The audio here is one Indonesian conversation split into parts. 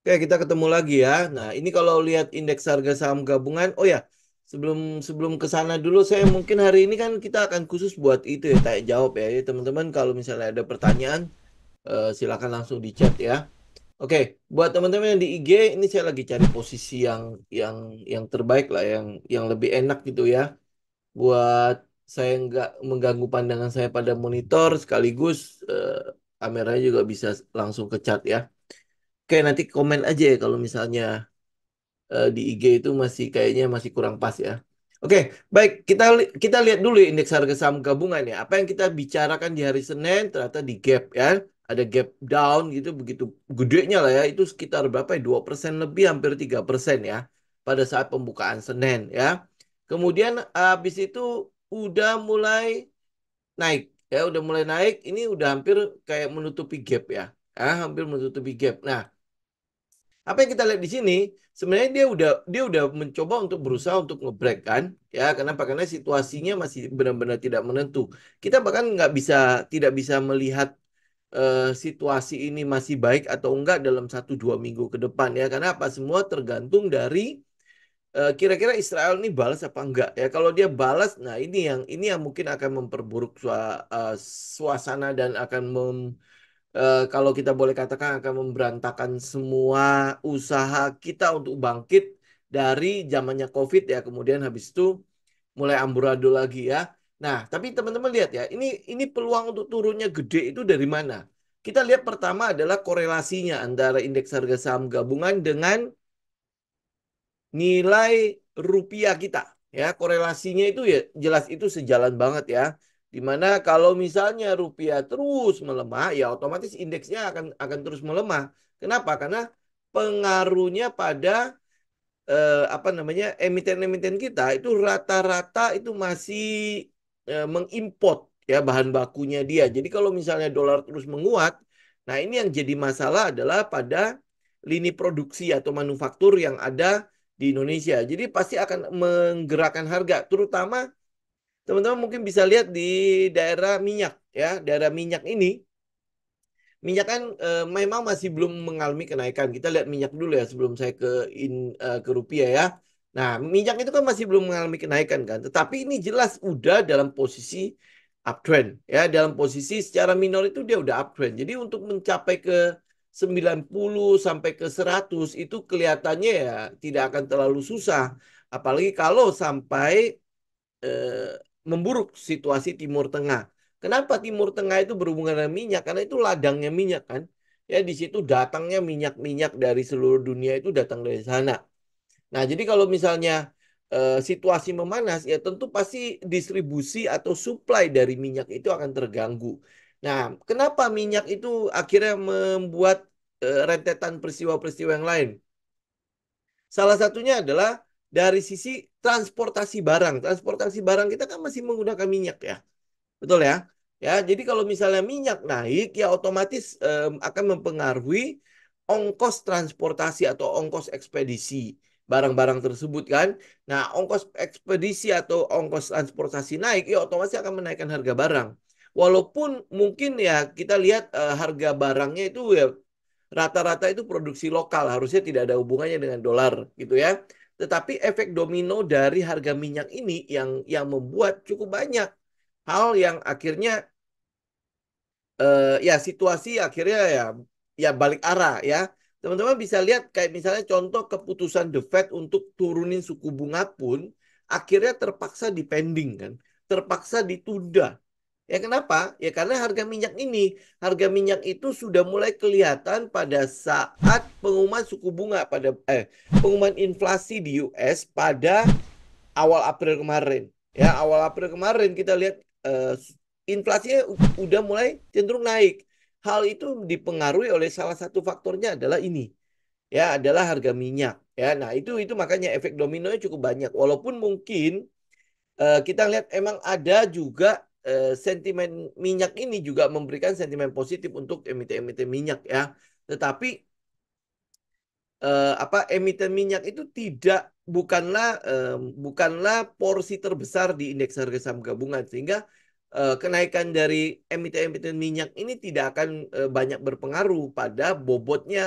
Oke, kita ketemu lagi ya. Nah, ini kalau lihat indeks harga saham gabungan, oh ya, sebelum sebelum ke sana dulu saya mungkin hari ini kan kita akan khusus buat itu ya tanya jawab ya. Teman-teman kalau misalnya ada pertanyaan uh, silakan langsung di chat ya. Oke, buat teman-teman yang di IG ini saya lagi cari posisi yang yang yang terbaik lah, yang yang lebih enak gitu ya. Buat saya nggak mengganggu pandangan saya pada monitor sekaligus eh, kameranya juga bisa langsung ke chat ya. Oke nanti komen aja ya kalau misalnya uh, di IG itu masih kayaknya masih kurang pas ya. Oke, baik kita li kita lihat dulu ya indeks harga saham gabungan ya. Apa yang kita bicarakan di hari Senin ternyata di gap ya. Ada gap down gitu begitu gedenya lah ya. Itu sekitar berapa ya? persen lebih hampir tiga persen ya pada saat pembukaan Senin ya. Kemudian habis itu udah mulai naik ya, udah mulai naik. Ini udah hampir kayak menutupi gap ya. Ya, hampir menutupi gap. Nah, apa yang kita lihat di sini sebenarnya dia udah dia udah mencoba untuk berusaha untuk ngebreak kan ya kenapa karena situasinya masih benar-benar tidak menentu kita bahkan nggak bisa tidak bisa melihat uh, situasi ini masih baik atau enggak dalam satu dua minggu ke depan ya karena apa semua tergantung dari eh, kira-kira uh, Israel ini balas apa enggak ya kalau dia balas nah ini yang ini yang mungkin akan memperburuk sua, uh, suasana dan akan mem, Eh, kalau kita boleh katakan akan memberantakan semua usaha kita untuk bangkit dari zamannya COVID ya kemudian habis itu mulai amburadul lagi ya. Nah, tapi teman-teman lihat ya, ini ini peluang untuk turunnya gede itu dari mana? Kita lihat pertama adalah korelasinya antara indeks harga saham gabungan dengan nilai rupiah kita ya korelasinya itu ya jelas itu sejalan banget ya Dimana kalau misalnya rupiah terus melemah, ya otomatis indeksnya akan akan terus melemah. Kenapa? Karena pengaruhnya pada eh, apa namanya emiten-emiten kita itu rata-rata itu masih eh, mengimport ya bahan bakunya dia. Jadi kalau misalnya dolar terus menguat, nah ini yang jadi masalah adalah pada lini produksi atau manufaktur yang ada di Indonesia. Jadi pasti akan menggerakkan harga, terutama teman-teman mungkin bisa lihat di daerah minyak ya daerah minyak ini minyak kan e, memang masih belum mengalami kenaikan kita lihat minyak dulu ya sebelum saya ke in, e, ke rupiah ya nah minyak itu kan masih belum mengalami kenaikan kan tetapi ini jelas udah dalam posisi uptrend ya dalam posisi secara minor itu dia udah uptrend jadi untuk mencapai ke 90 sampai ke 100 itu kelihatannya ya tidak akan terlalu susah apalagi kalau sampai eh, memburuk situasi Timur Tengah. Kenapa Timur Tengah itu berhubungan dengan minyak? Karena itu ladangnya minyak kan. Ya di situ datangnya minyak-minyak dari seluruh dunia itu datang dari sana. Nah, jadi kalau misalnya e, situasi memanas ya tentu pasti distribusi atau supply dari minyak itu akan terganggu. Nah, kenapa minyak itu akhirnya membuat e, rentetan peristiwa-peristiwa yang lain? Salah satunya adalah dari sisi transportasi barang. Transportasi barang kita kan masih menggunakan minyak ya. Betul ya? Ya, jadi kalau misalnya minyak naik ya otomatis um, akan mempengaruhi ongkos transportasi atau ongkos ekspedisi barang-barang tersebut kan. Nah, ongkos ekspedisi atau ongkos transportasi naik ya otomatis akan menaikkan harga barang. Walaupun mungkin ya kita lihat uh, harga barangnya itu ya rata-rata itu produksi lokal harusnya tidak ada hubungannya dengan dolar gitu ya tetapi efek domino dari harga minyak ini yang yang membuat cukup banyak hal yang akhirnya uh, ya situasi akhirnya ya ya balik arah ya. Teman-teman bisa lihat kayak misalnya contoh keputusan The Fed untuk turunin suku bunga pun akhirnya terpaksa dipending kan, terpaksa ditunda Ya kenapa? Ya karena harga minyak ini, harga minyak itu sudah mulai kelihatan pada saat pengumuman suku bunga pada eh pengumuman inflasi di US pada awal April kemarin. Ya, awal April kemarin kita lihat eh, inflasinya udah mulai cenderung naik. Hal itu dipengaruhi oleh salah satu faktornya adalah ini. Ya, adalah harga minyak. Ya, nah itu itu makanya efek dominonya cukup banyak. Walaupun mungkin eh, kita lihat emang ada juga Eh, sentimen minyak ini juga memberikan sentimen positif untuk emiten-emiten minyak ya. Tetapi eh, apa emiten minyak itu tidak bukanlah eh, bukanlah porsi terbesar di indeks harga saham gabungan sehingga eh, kenaikan dari emiten-emiten minyak ini tidak akan eh, banyak berpengaruh pada bobotnya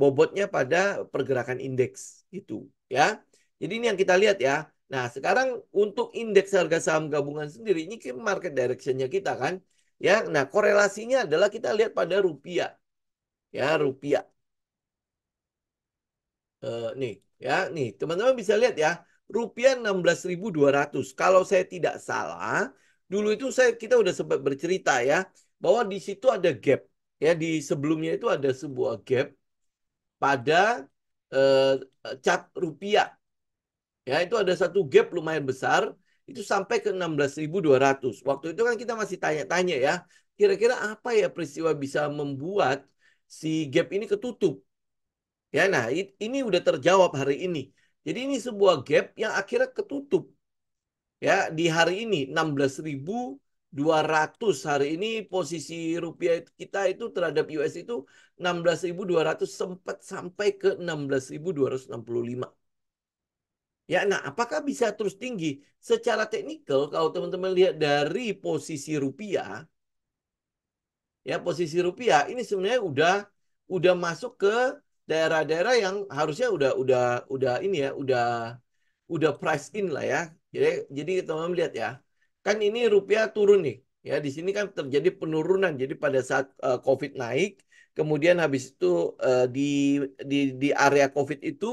bobotnya pada pergerakan indeks gitu ya. Jadi ini yang kita lihat ya. Nah, sekarang untuk indeks harga saham gabungan sendiri ini kan market directionnya kita kan. Ya, nah korelasinya adalah kita lihat pada rupiah. Ya, rupiah. Uh, nih, ya, nih, teman-teman bisa lihat ya, rupiah 16.200. Kalau saya tidak salah, dulu itu saya kita udah sempat bercerita ya bahwa di situ ada gap. Ya, di sebelumnya itu ada sebuah gap pada uh, eh, cap rupiah Ya, itu ada satu gap lumayan besar itu sampai ke 16.200. Waktu itu kan kita masih tanya-tanya ya, kira-kira apa ya peristiwa bisa membuat si gap ini ketutup. Ya, nah ini udah terjawab hari ini. Jadi ini sebuah gap yang akhirnya ketutup. Ya, di hari ini 16.200 hari ini posisi rupiah kita itu terhadap US itu 16.200 sempat sampai ke 16.265. Ya, nah apakah bisa terus tinggi? Secara teknikal kalau teman-teman lihat dari posisi rupiah ya posisi rupiah ini sebenarnya udah udah masuk ke daerah-daerah yang harusnya udah udah udah ini ya, udah udah price in lah ya. Jadi jadi teman-teman lihat ya. Kan ini rupiah turun nih. Ya, di sini kan terjadi penurunan. Jadi pada saat uh, Covid naik, kemudian habis itu uh, di di di area Covid itu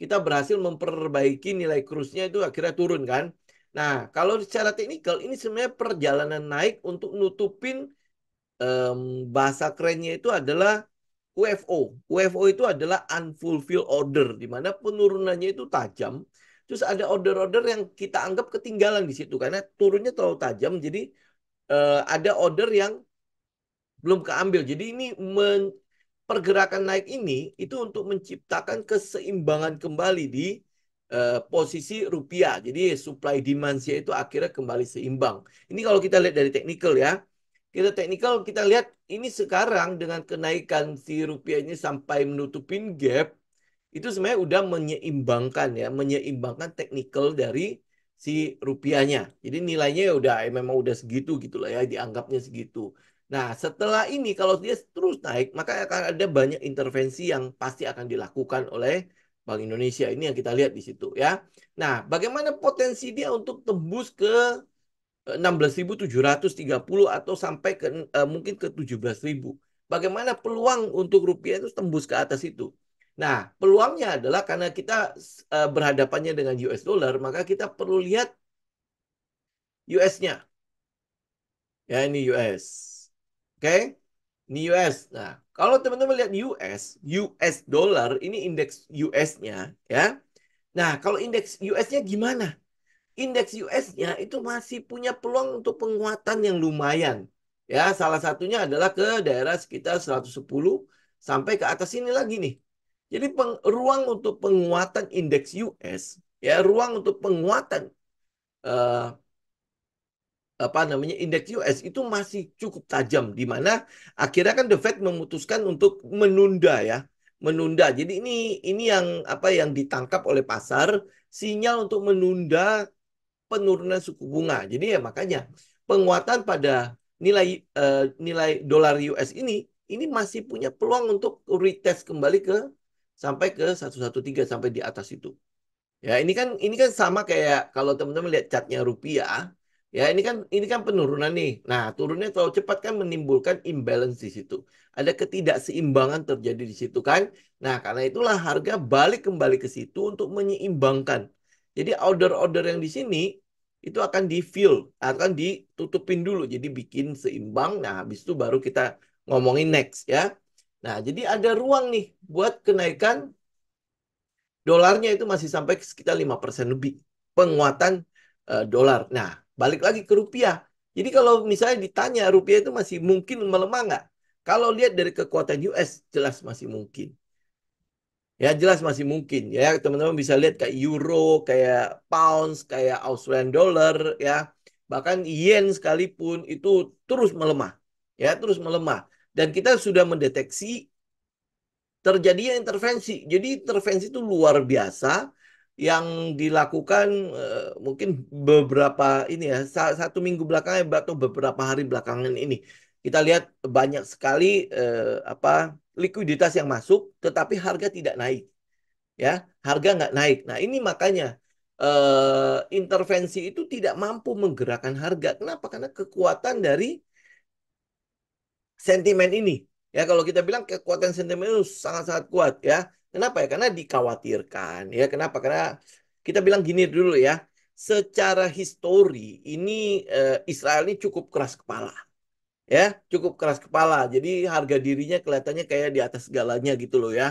kita berhasil memperbaiki nilai krusnya itu akhirnya turun kan. Nah, kalau secara teknikal ini sebenarnya perjalanan naik untuk nutupin um, bahasa kerennya itu adalah UFO. UFO itu adalah unfulfilled order di mana penurunannya itu tajam. Terus ada order-order yang kita anggap ketinggalan di situ karena turunnya terlalu tajam jadi uh, ada order yang belum keambil. Jadi ini men pergerakan naik ini itu untuk menciptakan keseimbangan kembali di uh, posisi rupiah. Jadi supply demand itu akhirnya kembali seimbang. Ini kalau kita lihat dari technical ya. Kita technical kita lihat ini sekarang dengan kenaikan si rupiah ini sampai menutupin gap itu sebenarnya udah menyeimbangkan ya, menyeimbangkan technical dari si rupiahnya. Jadi nilainya ya udah eh, memang udah segitu gitulah ya dianggapnya segitu. Nah, setelah ini kalau dia terus naik, maka akan ada banyak intervensi yang pasti akan dilakukan oleh Bank Indonesia. Ini yang kita lihat di situ ya. Nah, bagaimana potensi dia untuk tembus ke 16.730 eh, atau sampai ke eh, mungkin ke 17.000. Bagaimana peluang untuk rupiah itu tembus ke atas itu? Nah, peluangnya adalah karena kita eh, berhadapannya dengan US dollar, maka kita perlu lihat US-nya. Ya, ini US. Oke? Okay? US. Nah, kalau teman-teman lihat US, US dollar ini indeks US-nya ya. Nah, kalau indeks US-nya gimana? Indeks US-nya itu masih punya peluang untuk penguatan yang lumayan. Ya, salah satunya adalah ke daerah sekitar 110 sampai ke atas ini lagi nih. Jadi peng, ruang untuk penguatan indeks US, ya ruang untuk penguatan uh, apa namanya indeks US itu masih cukup tajam di mana akhirnya kan The Fed memutuskan untuk menunda ya menunda. Jadi ini ini yang apa yang ditangkap oleh pasar sinyal untuk menunda penurunan suku bunga. Jadi ya makanya penguatan pada nilai uh, nilai dolar US ini ini masih punya peluang untuk retest kembali ke sampai ke 113 sampai di atas itu. Ya, ini kan ini kan sama kayak kalau teman-teman lihat catnya rupiah, Ya, ini kan ini kan penurunan nih. Nah, turunnya terlalu cepat kan menimbulkan imbalance di situ. Ada ketidakseimbangan terjadi di situ kan. Nah, karena itulah harga balik kembali ke situ untuk menyeimbangkan. Jadi order-order yang di sini itu akan di fill, akan ditutupin dulu. Jadi bikin seimbang. Nah, habis itu baru kita ngomongin next ya. Nah, jadi ada ruang nih buat kenaikan dolarnya itu masih sampai sekitar persen lebih penguatan eh, dolar. Nah, Balik lagi ke rupiah. Jadi kalau misalnya ditanya rupiah itu masih mungkin melemah nggak? Kalau lihat dari kekuatan US jelas masih mungkin. Ya jelas masih mungkin ya teman-teman bisa lihat kayak euro, kayak pounds, kayak Australian dollar ya bahkan yen sekalipun itu terus melemah ya terus melemah dan kita sudah mendeteksi terjadinya intervensi. Jadi intervensi itu luar biasa yang dilakukan eh, mungkin beberapa ini ya satu minggu belakangan atau beberapa hari belakangan ini kita lihat banyak sekali eh, apa likuiditas yang masuk tetapi harga tidak naik ya harga nggak naik nah ini makanya eh, intervensi itu tidak mampu menggerakkan harga kenapa karena kekuatan dari sentimen ini ya kalau kita bilang kekuatan sentimen itu sangat-sangat kuat ya Kenapa ya? Karena dikhawatirkan ya. Kenapa? Karena kita bilang gini dulu ya. Secara histori ini eh, Israel ini cukup keras kepala. Ya, cukup keras kepala. Jadi harga dirinya kelihatannya kayak di atas segalanya gitu loh ya.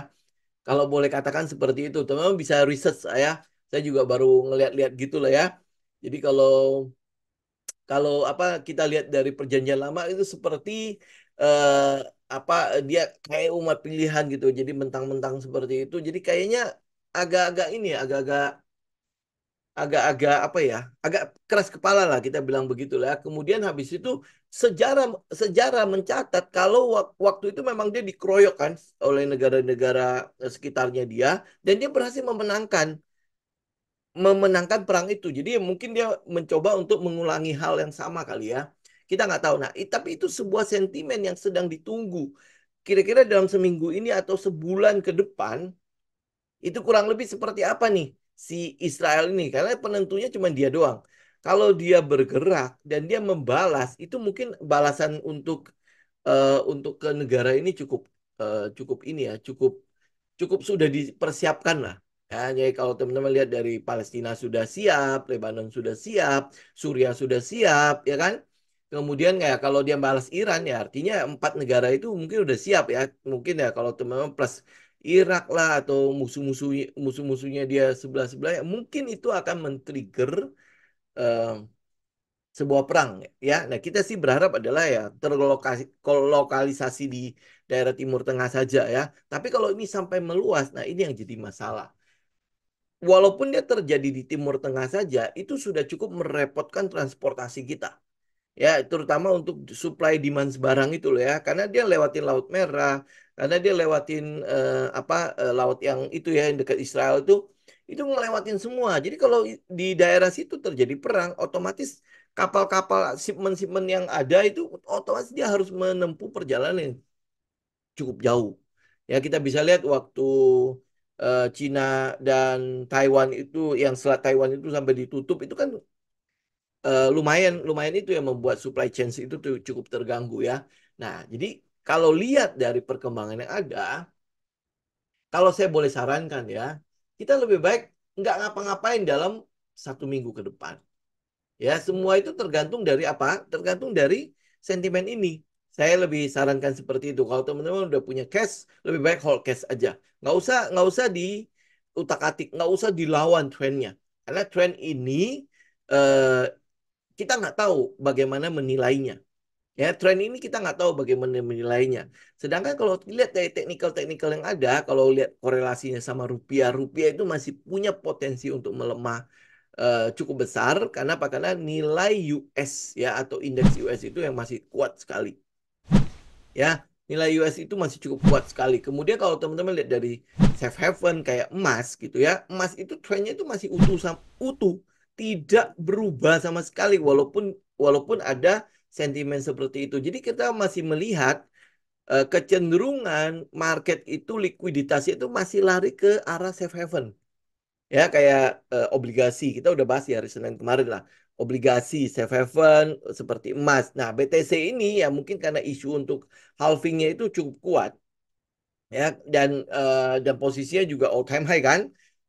Kalau boleh katakan seperti itu. Teman-teman bisa research, saya. Saya juga baru ngeliat-liat gitu loh ya. Jadi kalau kalau apa kita lihat dari perjanjian lama itu seperti eh, apa eh, dia kayak umat pilihan gitu jadi mentang-mentang seperti itu jadi kayaknya agak-agak ini ya, agak-agak agak-agak apa ya agak keras kepala lah kita bilang begitu lah kemudian habis itu sejarah sejarah mencatat kalau waktu itu memang dia dikeroyok kan oleh negara-negara eh, sekitarnya dia dan dia berhasil memenangkan memenangkan perang itu jadi mungkin dia mencoba untuk mengulangi hal yang sama kali ya kita nggak tahu. Nah, tapi itu sebuah sentimen yang sedang ditunggu. Kira-kira dalam seminggu ini atau sebulan ke depan, itu kurang lebih seperti apa nih si Israel ini? Karena penentunya cuma dia doang. Kalau dia bergerak dan dia membalas, itu mungkin balasan untuk uh, untuk ke negara ini cukup uh, cukup ini ya, cukup cukup sudah dipersiapkan lah. Ya, jadi kalau teman-teman lihat dari Palestina sudah siap, Lebanon sudah siap, Suriah sudah siap, ya kan? Kemudian ya kalau dia balas Iran ya artinya empat negara itu mungkin udah siap ya. Mungkin ya kalau teman-teman plus Irak lah atau musuh-musuh musuh-musuhnya dia sebelah-sebelah ya mungkin itu akan men-trigger uh, sebuah perang ya. Nah, kita sih berharap adalah ya terlokasi di daerah Timur Tengah saja ya. Tapi kalau ini sampai meluas, nah ini yang jadi masalah. Walaupun dia terjadi di Timur Tengah saja, itu sudah cukup merepotkan transportasi kita ya terutama untuk supply demand barang itu loh ya karena dia lewatin laut merah karena dia lewatin eh, apa eh, laut yang itu ya yang dekat Israel itu itu ngelewatin semua jadi kalau di daerah situ terjadi perang otomatis kapal-kapal shipment-shipment yang ada itu otomatis dia harus menempuh perjalanan yang cukup jauh ya kita bisa lihat waktu China eh, Cina dan Taiwan itu yang selat Taiwan itu sampai ditutup itu kan uh, lumayan lumayan itu yang membuat supply chain itu tuh cukup terganggu ya. Nah, jadi kalau lihat dari perkembangan yang ada, kalau saya boleh sarankan ya, kita lebih baik nggak ngapa-ngapain dalam satu minggu ke depan. Ya, semua itu tergantung dari apa? Tergantung dari sentimen ini. Saya lebih sarankan seperti itu. Kalau teman-teman udah punya cash, lebih baik hold cash aja. Nggak usah nggak usah di utak-atik, nggak usah dilawan trennya. Karena tren ini eh, kita nggak tahu bagaimana menilainya. Ya, tren ini kita nggak tahu bagaimana menilainya. Sedangkan kalau lihat dari teknikal-teknikal yang ada, kalau lihat korelasinya sama rupiah, rupiah itu masih punya potensi untuk melemah uh, cukup besar karena apa? Karena nilai US ya atau indeks US itu yang masih kuat sekali. Ya, nilai US itu masih cukup kuat sekali. Kemudian kalau teman-teman lihat dari safe haven kayak emas gitu ya, emas itu trennya itu masih utuh utuh tidak berubah sama sekali walaupun walaupun ada sentimen seperti itu. Jadi kita masih melihat uh, kecenderungan market itu likuiditasnya itu masih lari ke arah safe haven. Ya kayak uh, obligasi kita udah bahas ya hari Senin kemarin lah. Obligasi safe haven seperti emas. Nah, BTC ini ya mungkin karena isu untuk halvingnya itu cukup kuat. Ya dan uh, dan posisinya juga all time high kan.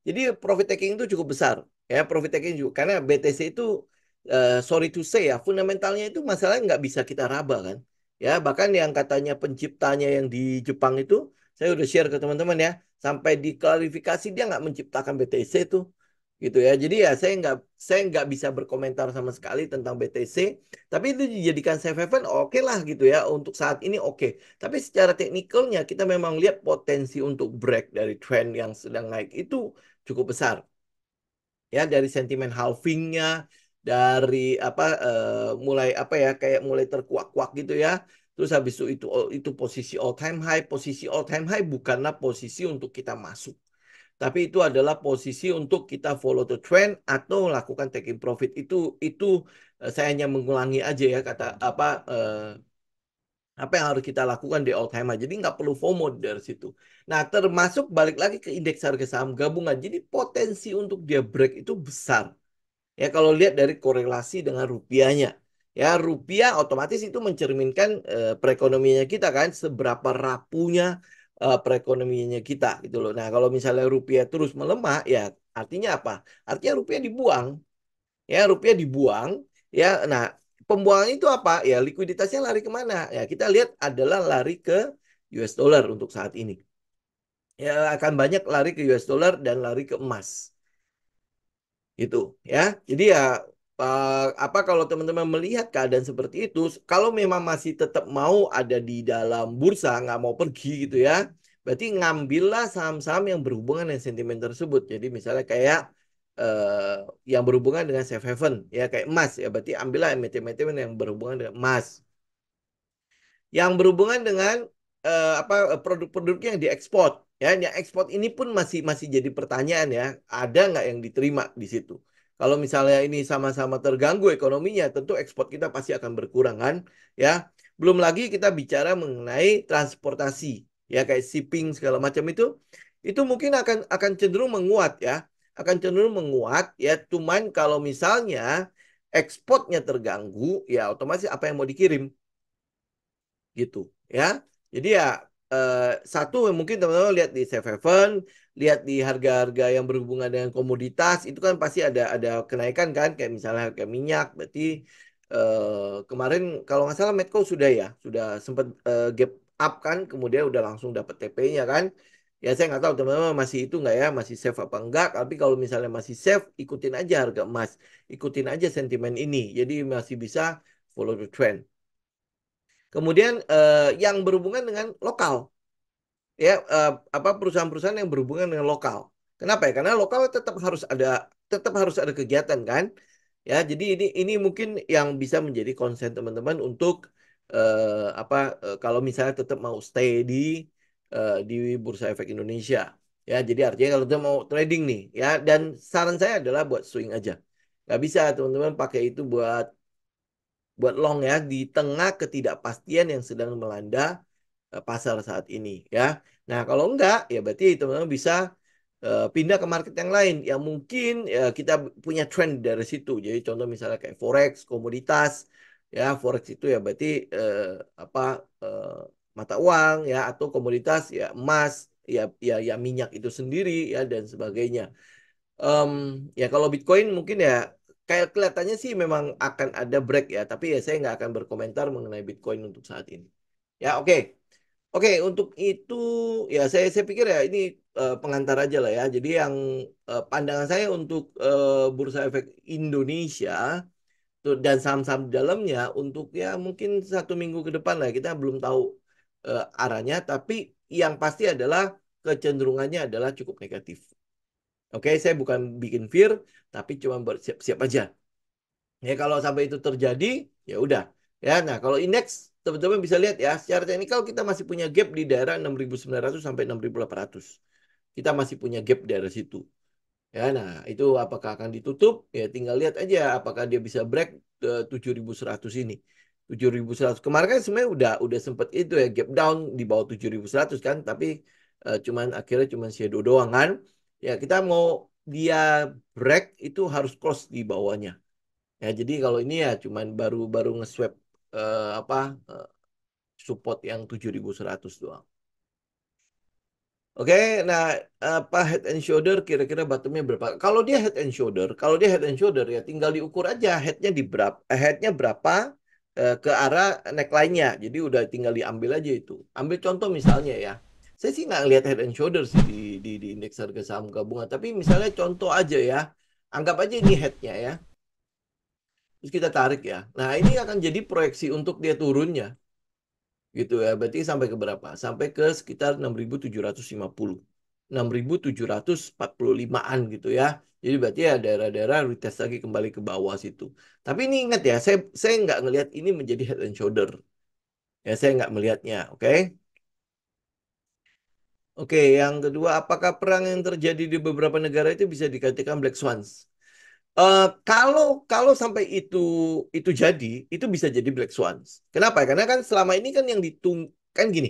Jadi profit taking itu cukup besar ya profit taking juga karena BTC itu uh, sorry to say ya fundamentalnya itu masalahnya nggak bisa kita raba kan ya bahkan yang katanya penciptanya yang di Jepang itu saya udah share ke teman-teman ya sampai diklarifikasi dia nggak menciptakan BTC itu gitu ya jadi ya saya nggak saya nggak bisa berkomentar sama sekali tentang BTC tapi itu dijadikan safe haven oke okay lah gitu ya untuk saat ini oke okay. tapi secara teknikalnya kita memang lihat potensi untuk break dari trend yang sedang naik itu cukup besar ya dari sentimen halvingnya dari apa uh, mulai apa ya kayak mulai terkuak-kuak gitu ya terus habis itu itu itu posisi all time high posisi all time high bukanlah posisi untuk kita masuk tapi itu adalah posisi untuk kita follow the trend atau lakukan taking profit itu itu eh, saya hanya mengulangi aja ya kata apa uh, apa yang harus kita lakukan di all time high. Jadi nggak perlu FOMO dari situ. Nah termasuk balik lagi ke indeks harga saham gabungan. Jadi potensi untuk dia break itu besar. Ya kalau lihat dari korelasi dengan rupiahnya. Ya rupiah otomatis itu mencerminkan eh, perekonomiannya kita kan. Seberapa rapuhnya uh, perekonomiannya kita gitu loh. Nah kalau misalnya rupiah terus melemah ya artinya apa? Artinya rupiah dibuang, ya rupiah dibuang, ya. Nah pembuangan itu apa? Ya likuiditasnya lari kemana? Ya kita lihat adalah lari ke US dollar untuk saat ini. Ya akan banyak lari ke US dollar dan lari ke emas. Itu ya. Jadi ya apa kalau teman-teman melihat keadaan seperti itu, kalau memang masih tetap mau ada di dalam bursa, nggak mau pergi gitu ya, berarti ngambillah saham-saham yang berhubungan dengan sentimen tersebut. Jadi misalnya kayak Eh, yang berhubungan dengan safe haven ya kayak emas ya berarti ambillah emiten-emiten yang berhubungan dengan emas yang berhubungan dengan uh, apa eh, produk-produk yang diekspor ya yang ekspor ini pun masih masih jadi pertanyaan ya ada nggak yang diterima di situ kalau misalnya ini sama-sama terganggu ekonominya tentu ekspor kita pasti akan berkurangan ya belum lagi kita bicara mengenai transportasi ya kayak shipping segala macam itu itu mungkin akan akan cenderung menguat ya akan cenderung menguat ya cuman kalau misalnya ekspornya terganggu ya otomatis apa yang mau dikirim gitu ya jadi ya eh, satu mungkin teman-teman lihat di safe haven lihat di harga-harga yang berhubungan dengan komoditas itu kan pasti ada ada kenaikan kan kayak misalnya harga minyak berarti eh, kemarin kalau nggak salah Medco sudah ya sudah sempat eh, gap up kan kemudian udah langsung dapat TP-nya kan ya saya nggak tahu teman-teman masih itu nggak ya masih safe apa enggak tapi kalau misalnya masih safe ikutin aja harga emas ikutin aja sentimen ini jadi masih bisa follow the trend kemudian eh, yang berhubungan dengan lokal ya eh, apa perusahaan-perusahaan yang berhubungan dengan lokal kenapa ya karena lokal tetap harus ada tetap harus ada kegiatan kan ya jadi ini ini mungkin yang bisa menjadi konsen teman-teman untuk eh, apa eh, kalau misalnya tetap mau stay di Eh, di Bursa Efek Indonesia. Ya, jadi artinya kalau dia mau trading nih, ya dan saran saya adalah buat swing aja. Gak bisa teman-teman pakai itu buat buat long ya di tengah ketidakpastian yang sedang melanda eh, pasar saat ini ya. Nah, kalau enggak ya berarti teman-teman bisa eh, pindah ke market yang lain yang mungkin ya, kita punya trend dari situ. Jadi contoh misalnya kayak forex, komoditas, ya forex itu ya berarti eh, apa eh, mata uang ya atau komoditas ya emas ya ya ya minyak itu sendiri ya dan sebagainya. Um, ya kalau Bitcoin mungkin ya kayak kelihatannya sih memang akan ada break ya, tapi ya saya nggak akan berkomentar mengenai Bitcoin untuk saat ini. Ya oke. Okay. Oke, okay, untuk itu ya saya saya pikir ya ini uh, pengantar aja lah ya. Jadi yang uh, pandangan saya untuk uh, bursa efek Indonesia dan saham-saham dalamnya untuk ya mungkin satu minggu ke depan lah kita belum tahu uh, arahnya, tapi yang pasti adalah kecenderungannya adalah cukup negatif. Oke, okay, saya bukan bikin fear, tapi cuma bersiap-siap aja. Ya kalau sampai itu terjadi, ya udah. Ya, nah kalau indeks teman-teman bisa lihat ya, secara teknikal kita masih punya gap di daerah 6.900 sampai 6.800. Kita masih punya gap di daerah situ. Ya, nah itu apakah akan ditutup? Ya tinggal lihat aja apakah dia bisa break ke eh, 7100 ini. 7100. Kemarin kan sebenarnya udah udah sempet itu ya gap down di bawah 7100 kan, tapi uh, cuman akhirnya cuman shadow doang kan. Ya kita mau dia break itu harus close di bawahnya. Ya jadi kalau ini ya cuman baru-baru nge-swap uh, apa uh, support yang 7100 doang. Oke, okay, nah apa head and shoulder kira-kira bottomnya berapa? Kalau dia head and shoulder, kalau dia head and shoulder ya tinggal diukur aja headnya di berapa, headnya berapa, Eh, ke arah neckline-nya. Jadi udah tinggal diambil aja itu. Ambil contoh misalnya ya. Saya sih nggak lihat head and shoulders di, di, di indeks harga saham gabungan. Tapi misalnya contoh aja ya. Anggap aja ini head-nya ya. Terus kita tarik ya. Nah ini akan jadi proyeksi untuk dia turunnya. Gitu ya. Berarti sampai ke berapa? Sampai ke sekitar 6.750. 6.745-an gitu ya. Jadi berarti ya daerah-daerah retest lagi kembali ke bawah situ. Tapi ini ingat ya, saya saya nggak ngelihat ini menjadi head and shoulder. Ya saya nggak melihatnya, oke? Okay? Oke, okay, yang kedua, apakah perang yang terjadi di beberapa negara itu bisa dikatakan black swans? Uh, kalau kalau sampai itu itu jadi, itu bisa jadi black swans. Kenapa? Karena kan selama ini kan yang ditung kan gini,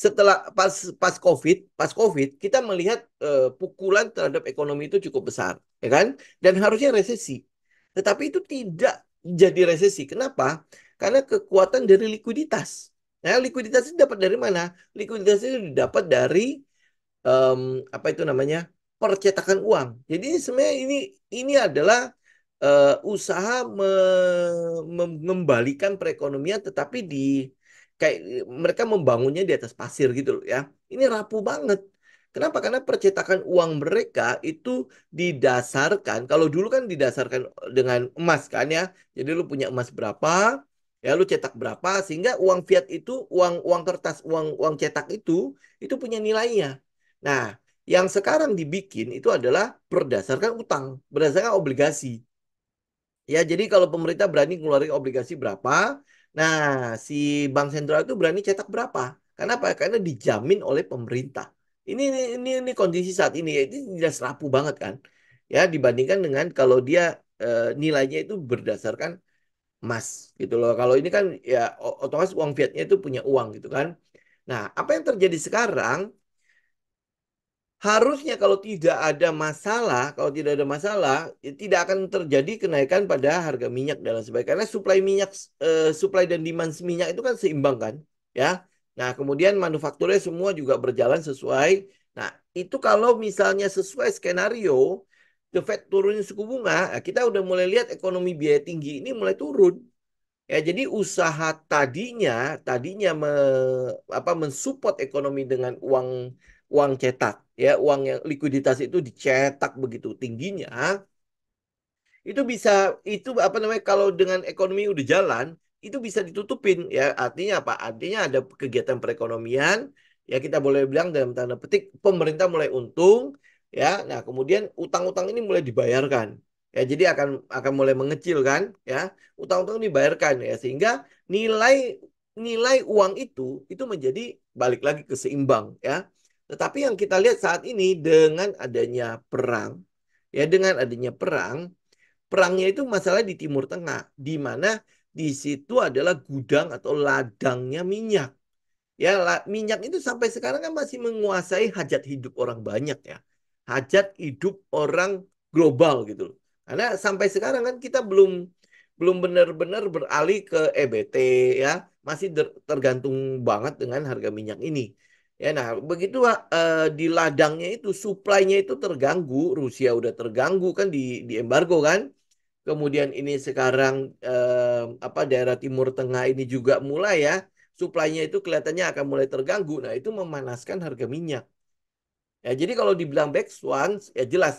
setelah pas pas covid pas covid kita melihat uh, pukulan terhadap ekonomi itu cukup besar ya kan dan harusnya resesi tetapi itu tidak jadi resesi kenapa karena kekuatan dari likuiditas nah likuiditas itu dapat dari mana likuiditas itu didapat dari um, apa itu namanya percetakan uang jadi sebenarnya ini ini adalah uh, usaha me mengembalikan perekonomian tetapi di kayak mereka membangunnya di atas pasir gitu loh ya. Ini rapuh banget. Kenapa? Karena percetakan uang mereka itu didasarkan, kalau dulu kan didasarkan dengan emas kan ya. Jadi lu punya emas berapa, ya lu cetak berapa, sehingga uang fiat itu, uang uang kertas, uang uang cetak itu, itu punya nilainya. Nah, yang sekarang dibikin itu adalah berdasarkan utang, berdasarkan obligasi. Ya, jadi kalau pemerintah berani ngeluarin obligasi berapa, Nah, si bank sentral itu berani cetak berapa? karena apa? Karena dijamin oleh pemerintah. Ini ini ini, ini kondisi saat ini ya, itu sudah serapu banget kan? Ya, dibandingkan dengan kalau dia e, nilainya itu berdasarkan emas gitu loh. Kalau ini kan ya otomatis uang fiatnya itu punya uang gitu kan. Nah, apa yang terjadi sekarang harusnya kalau tidak ada masalah, kalau tidak ada masalah, ya tidak akan terjadi kenaikan pada harga minyak dan lain sebagainya. Karena supply minyak, eh, supply dan demand minyak itu kan seimbang kan, ya. Nah, kemudian manufakturnya semua juga berjalan sesuai. Nah, itu kalau misalnya sesuai skenario, the Fed turunin suku bunga, ya kita udah mulai lihat ekonomi biaya tinggi ini mulai turun. Ya, jadi usaha tadinya, tadinya me, apa mensupport ekonomi dengan uang uang cetak ya uang yang likuiditas itu dicetak begitu tingginya itu bisa itu apa namanya kalau dengan ekonomi udah jalan itu bisa ditutupin ya artinya apa artinya ada kegiatan perekonomian ya kita boleh bilang dalam tanda petik pemerintah mulai untung ya nah kemudian utang-utang ini mulai dibayarkan ya jadi akan akan mulai mengecil kan ya utang-utang dibayarkan ya sehingga nilai nilai uang itu itu menjadi balik lagi ke seimbang ya tetapi yang kita lihat saat ini dengan adanya perang, ya dengan adanya perang, perangnya itu masalah di Timur Tengah, di mana di situ adalah gudang atau ladangnya minyak. Ya, minyak itu sampai sekarang kan masih menguasai hajat hidup orang banyak ya. Hajat hidup orang global gitu Karena sampai sekarang kan kita belum belum benar-benar beralih ke EBT ya, masih tergantung banget dengan harga minyak ini. Ya, nah begitu uh, di ladangnya itu suplainya itu terganggu, Rusia udah terganggu kan di di embargo kan. Kemudian ini sekarang uh, apa daerah Timur Tengah ini juga mulai ya suplainya itu kelihatannya akan mulai terganggu. Nah, itu memanaskan harga minyak. Ya, jadi kalau dibilang back swans ya jelas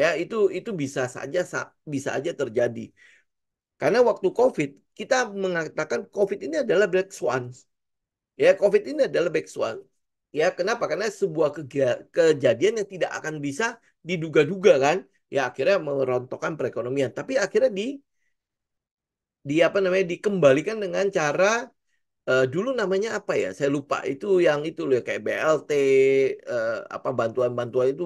ya itu itu bisa saja bisa aja terjadi. Karena waktu COVID kita mengatakan COVID ini adalah black swans. Ya, COVID ini adalah black swans. Ya, kenapa? Karena sebuah kejadian yang tidak akan bisa diduga-duga kan. Ya, akhirnya merontokkan perekonomian. Tapi akhirnya di di apa namanya dikembalikan dengan cara uh, dulu namanya apa ya? Saya lupa itu yang itu loh ya, kayak BLT uh, eh, apa bantuan-bantuan itu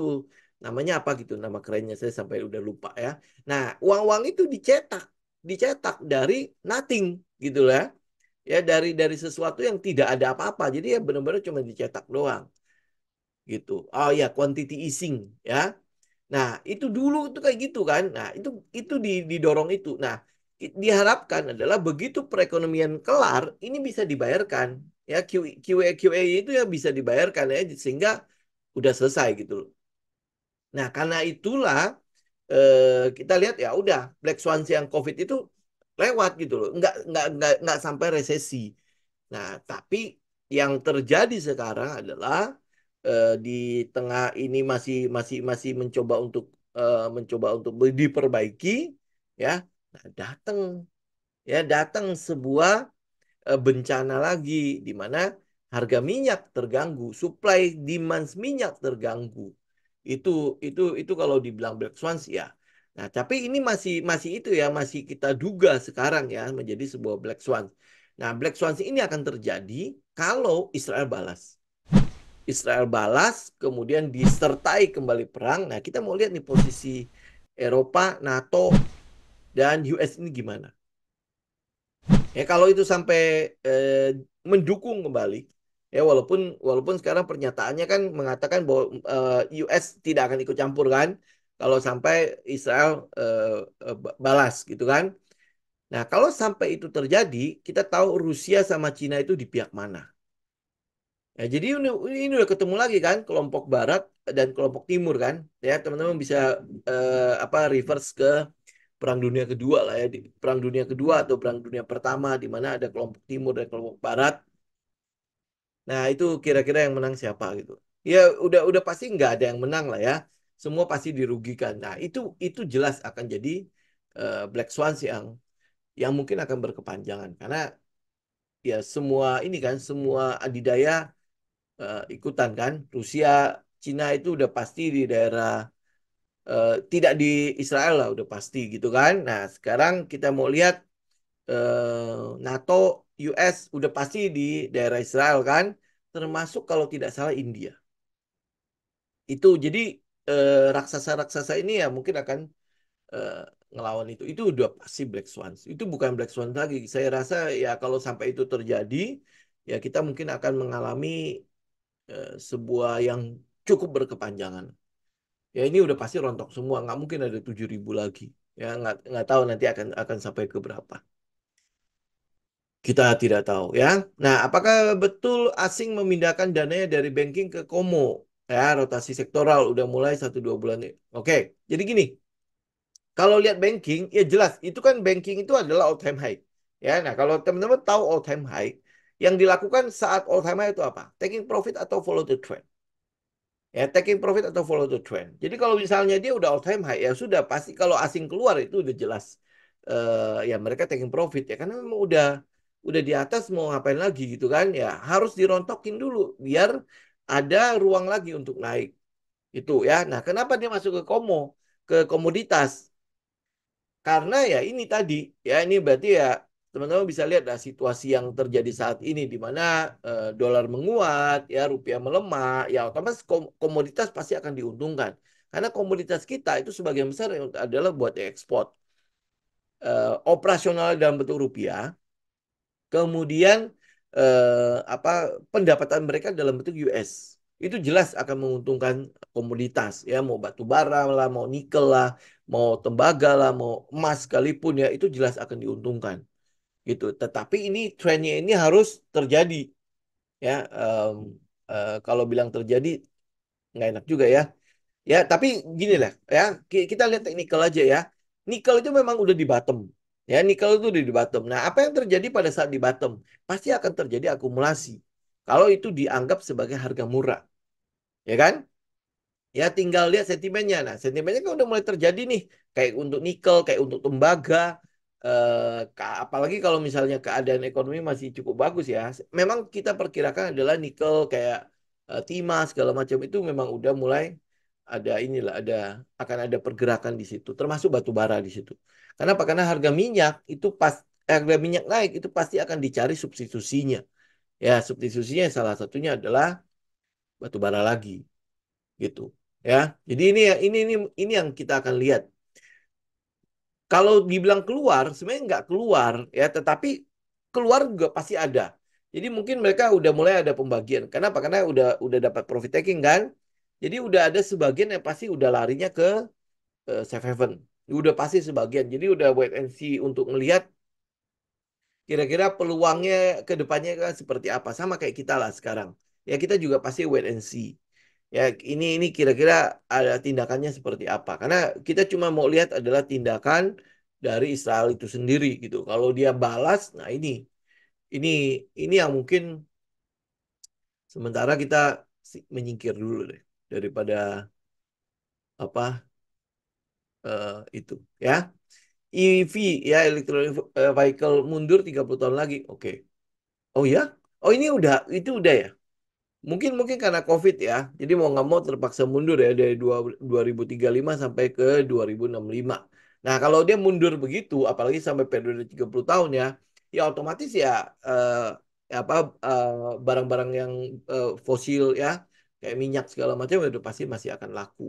namanya apa gitu nama kerennya saya sampai udah lupa ya. Nah, uang-uang itu dicetak dicetak dari nothing gitu lah. Ya ya dari dari sesuatu yang tidak ada apa-apa jadi ya benar-benar cuma dicetak doang gitu oh ya quantity easing ya nah itu dulu itu kayak gitu kan nah itu itu didorong itu nah diharapkan adalah begitu perekonomian kelar ini bisa dibayarkan ya QE QE itu ya bisa dibayarkan ya sehingga udah selesai gitu loh nah karena itulah eh, kita lihat ya udah Black Swans yang COVID itu lewat gitu loh nggak nggak nggak nggak sampai resesi nah tapi yang terjadi sekarang adalah eh, di tengah ini masih masih masih mencoba untuk eh, mencoba untuk diperbaiki ya nah, datang ya datang sebuah eh, bencana lagi di mana harga minyak terganggu supply demand minyak terganggu itu itu itu kalau dibilang black swans ya Nah, tapi ini masih masih itu ya, masih kita duga sekarang ya menjadi sebuah black swan. Nah, black swan ini akan terjadi kalau Israel balas. Israel balas, kemudian disertai kembali perang. Nah, kita mau lihat nih posisi Eropa, NATO, dan US ini gimana. Ya, kalau itu sampai eh, mendukung kembali, ya walaupun walaupun sekarang pernyataannya kan mengatakan bahwa uh, eh, US tidak akan ikut campur kan, kalau sampai Israel eh, eh, balas gitu kan. Nah, kalau sampai itu terjadi, kita tahu Rusia sama Cina itu di pihak mana. Ya, jadi ini, ini udah ketemu lagi kan kelompok barat dan kelompok timur kan. Ya, teman-teman bisa eh, apa reverse ke Perang Dunia Kedua lah ya, Perang Dunia Kedua atau Perang Dunia Pertama di mana ada kelompok timur dan kelompok barat. Nah, itu kira-kira yang menang siapa gitu. Ya udah udah pasti nggak ada yang menang lah ya semua pasti dirugikan. Nah, itu itu jelas akan jadi uh, black swan yang yang mungkin akan berkepanjangan karena ya semua ini kan semua adidaya uh, ikutan kan. Rusia, Cina itu udah pasti di daerah uh, tidak di Israel lah udah pasti gitu kan. Nah, sekarang kita mau lihat uh, NATO US udah pasti di daerah Israel kan, termasuk kalau tidak salah India. Itu jadi Eh, raksasa-raksasa ini ya mungkin akan eh, ngelawan itu. Itu udah pasti Black Swans. Itu bukan Black Swans lagi. Saya rasa ya kalau sampai itu terjadi, ya kita mungkin akan mengalami eh, sebuah yang cukup berkepanjangan. Ya ini udah pasti rontok semua. Nggak mungkin ada 7.000 lagi. Ya nggak, nggak tahu nanti akan akan sampai ke berapa kita tidak tahu ya. Nah, apakah betul asing memindahkan dananya dari banking ke komo? ya rotasi sektoral udah mulai satu dua bulan ini oke jadi gini kalau lihat banking ya jelas itu kan banking itu adalah all time high ya nah kalau teman-teman tahu all time high yang dilakukan saat all time high itu apa taking profit atau follow the trend ya taking profit atau follow the trend jadi kalau misalnya dia udah all time high ya sudah pasti kalau asing keluar itu udah jelas uh, ya mereka taking profit ya karena memang udah udah di atas mau ngapain lagi gitu kan ya harus dirontokin dulu biar ada ruang lagi untuk naik. Itu ya. Nah, kenapa dia masuk ke komo, ke komoditas? Karena ya ini tadi, ya ini berarti ya teman-teman bisa lihat lah situasi yang terjadi saat ini di mana e, dolar menguat, ya rupiah melemah, ya otomatis komoditas pasti akan diuntungkan. Karena komoditas kita itu sebagian besar adalah buat ekspor. E, operasional dalam bentuk rupiah. Kemudian eh, apa pendapatan mereka dalam bentuk US itu jelas akan menguntungkan komoditas ya mau batu bara lah mau nikel lah mau tembaga lah mau emas sekalipun ya itu jelas akan diuntungkan gitu tetapi ini trennya ini harus terjadi ya um, uh, kalau bilang terjadi nggak enak juga ya ya tapi gini lah ya kita lihat teknikal aja ya nikel itu memang udah di bottom Ya, nikel itu di bottom. Nah, apa yang terjadi pada saat di bottom? Pasti akan terjadi akumulasi. Kalau itu dianggap sebagai harga murah. Ya kan? Ya tinggal lihat sentimennya. Nah, sentimennya kan udah mulai terjadi nih. Kayak untuk nikel, kayak untuk tembaga. Eh, apalagi kalau misalnya keadaan ekonomi masih cukup bagus ya. Memang kita perkirakan adalah nikel kayak eh, timah segala macam itu memang udah mulai ada inilah ada akan ada pergerakan di situ termasuk batu bara di situ karena apa karena harga minyak itu pas eh, harga minyak naik itu pasti akan dicari substitusinya ya substitusinya salah satunya adalah batu bara lagi gitu ya jadi ini ini ini ini yang kita akan lihat kalau dibilang keluar sebenarnya nggak keluar ya tetapi keluar juga pasti ada jadi mungkin mereka udah mulai ada pembagian. Kenapa? Karena udah udah dapat profit taking kan. Jadi udah ada sebagian yang pasti udah larinya ke uh, safe haven. Udah pasti sebagian. Jadi udah wait and see untuk melihat kira-kira peluangnya ke depannya kan seperti apa. Sama kayak kita lah sekarang. Ya kita juga pasti wait and see. Ya ini ini kira-kira ada tindakannya seperti apa. Karena kita cuma mau lihat adalah tindakan dari Israel itu sendiri gitu. Kalau dia balas, nah ini ini ini yang mungkin sementara kita menyingkir dulu deh daripada apa uh, itu ya EV ya electric eh, vehicle mundur 30 tahun lagi oke okay. oh ya oh ini udah itu udah ya mungkin mungkin karena covid ya jadi mau nggak mau terpaksa mundur ya dari 2035 sampai ke 2065 nah kalau dia mundur begitu apalagi sampai periode 30 tahun ya ya otomatis ya eh, ya apa eh, barang-barang uh, yang eh, fosil ya kayak minyak segala macam udah pasti masih akan laku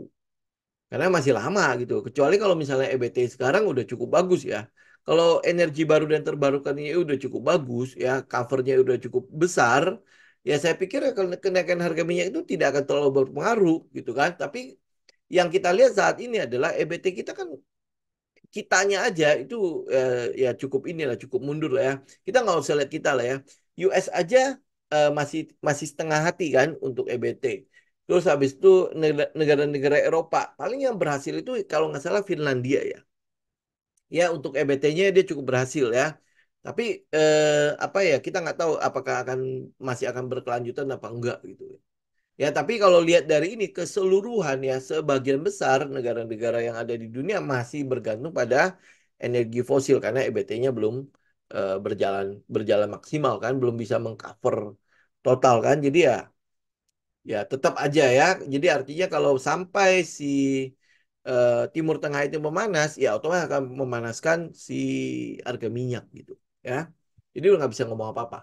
karena masih lama gitu kecuali kalau misalnya EBT sekarang udah cukup bagus ya kalau energi baru dan terbarukan ini udah cukup bagus ya covernya udah cukup besar ya saya pikir kenaikan harga minyak itu tidak akan terlalu berpengaruh gitu kan tapi yang kita lihat saat ini adalah EBT kita kan kitanya aja itu eh, ya cukup inilah cukup mundur lah ya kita nggak usah lihat kita lah ya US aja uh, masih masih setengah hati kan untuk EBT. Terus habis itu negara-negara Eropa paling yang berhasil itu kalau nggak salah Finlandia ya. Ya untuk EBT-nya dia cukup berhasil ya. Tapi eh, apa ya kita nggak tahu apakah akan masih akan berkelanjutan apa enggak gitu. Ya. ya tapi kalau lihat dari ini keseluruhan ya sebagian besar negara-negara yang ada di dunia masih bergantung pada energi fosil karena EBT-nya belum Eh, berjalan berjalan maksimal kan belum bisa mengcover total kan jadi ya ya tetap aja ya jadi artinya kalau sampai si uh, Timur Tengah itu memanas ya otomatis akan memanaskan si harga minyak gitu ya jadi udah nggak bisa ngomong apa-apa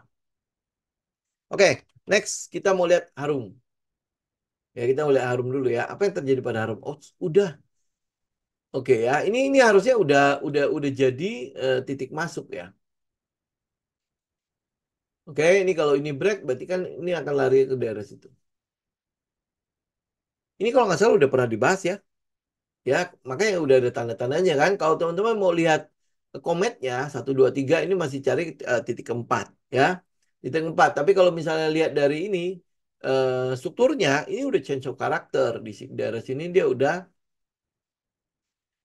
oke okay, next kita mau lihat Harum ya kita mau lihat Harum dulu ya apa yang terjadi pada Harum oh udah Oke okay, ya, ini ini harusnya udah udah udah jadi uh, titik masuk ya. Oke, okay, ini kalau ini break berarti kan ini akan lari ke daerah situ. Ini kalau nggak salah udah pernah dibahas ya. Ya, makanya udah ada tanda-tandanya kan. Kalau teman-teman mau lihat kometnya 1 2 3 ini masih cari uh, titik keempat ya. Titik keempat. Tapi kalau misalnya lihat dari ini uh, strukturnya ini udah change of character di daerah sini dia udah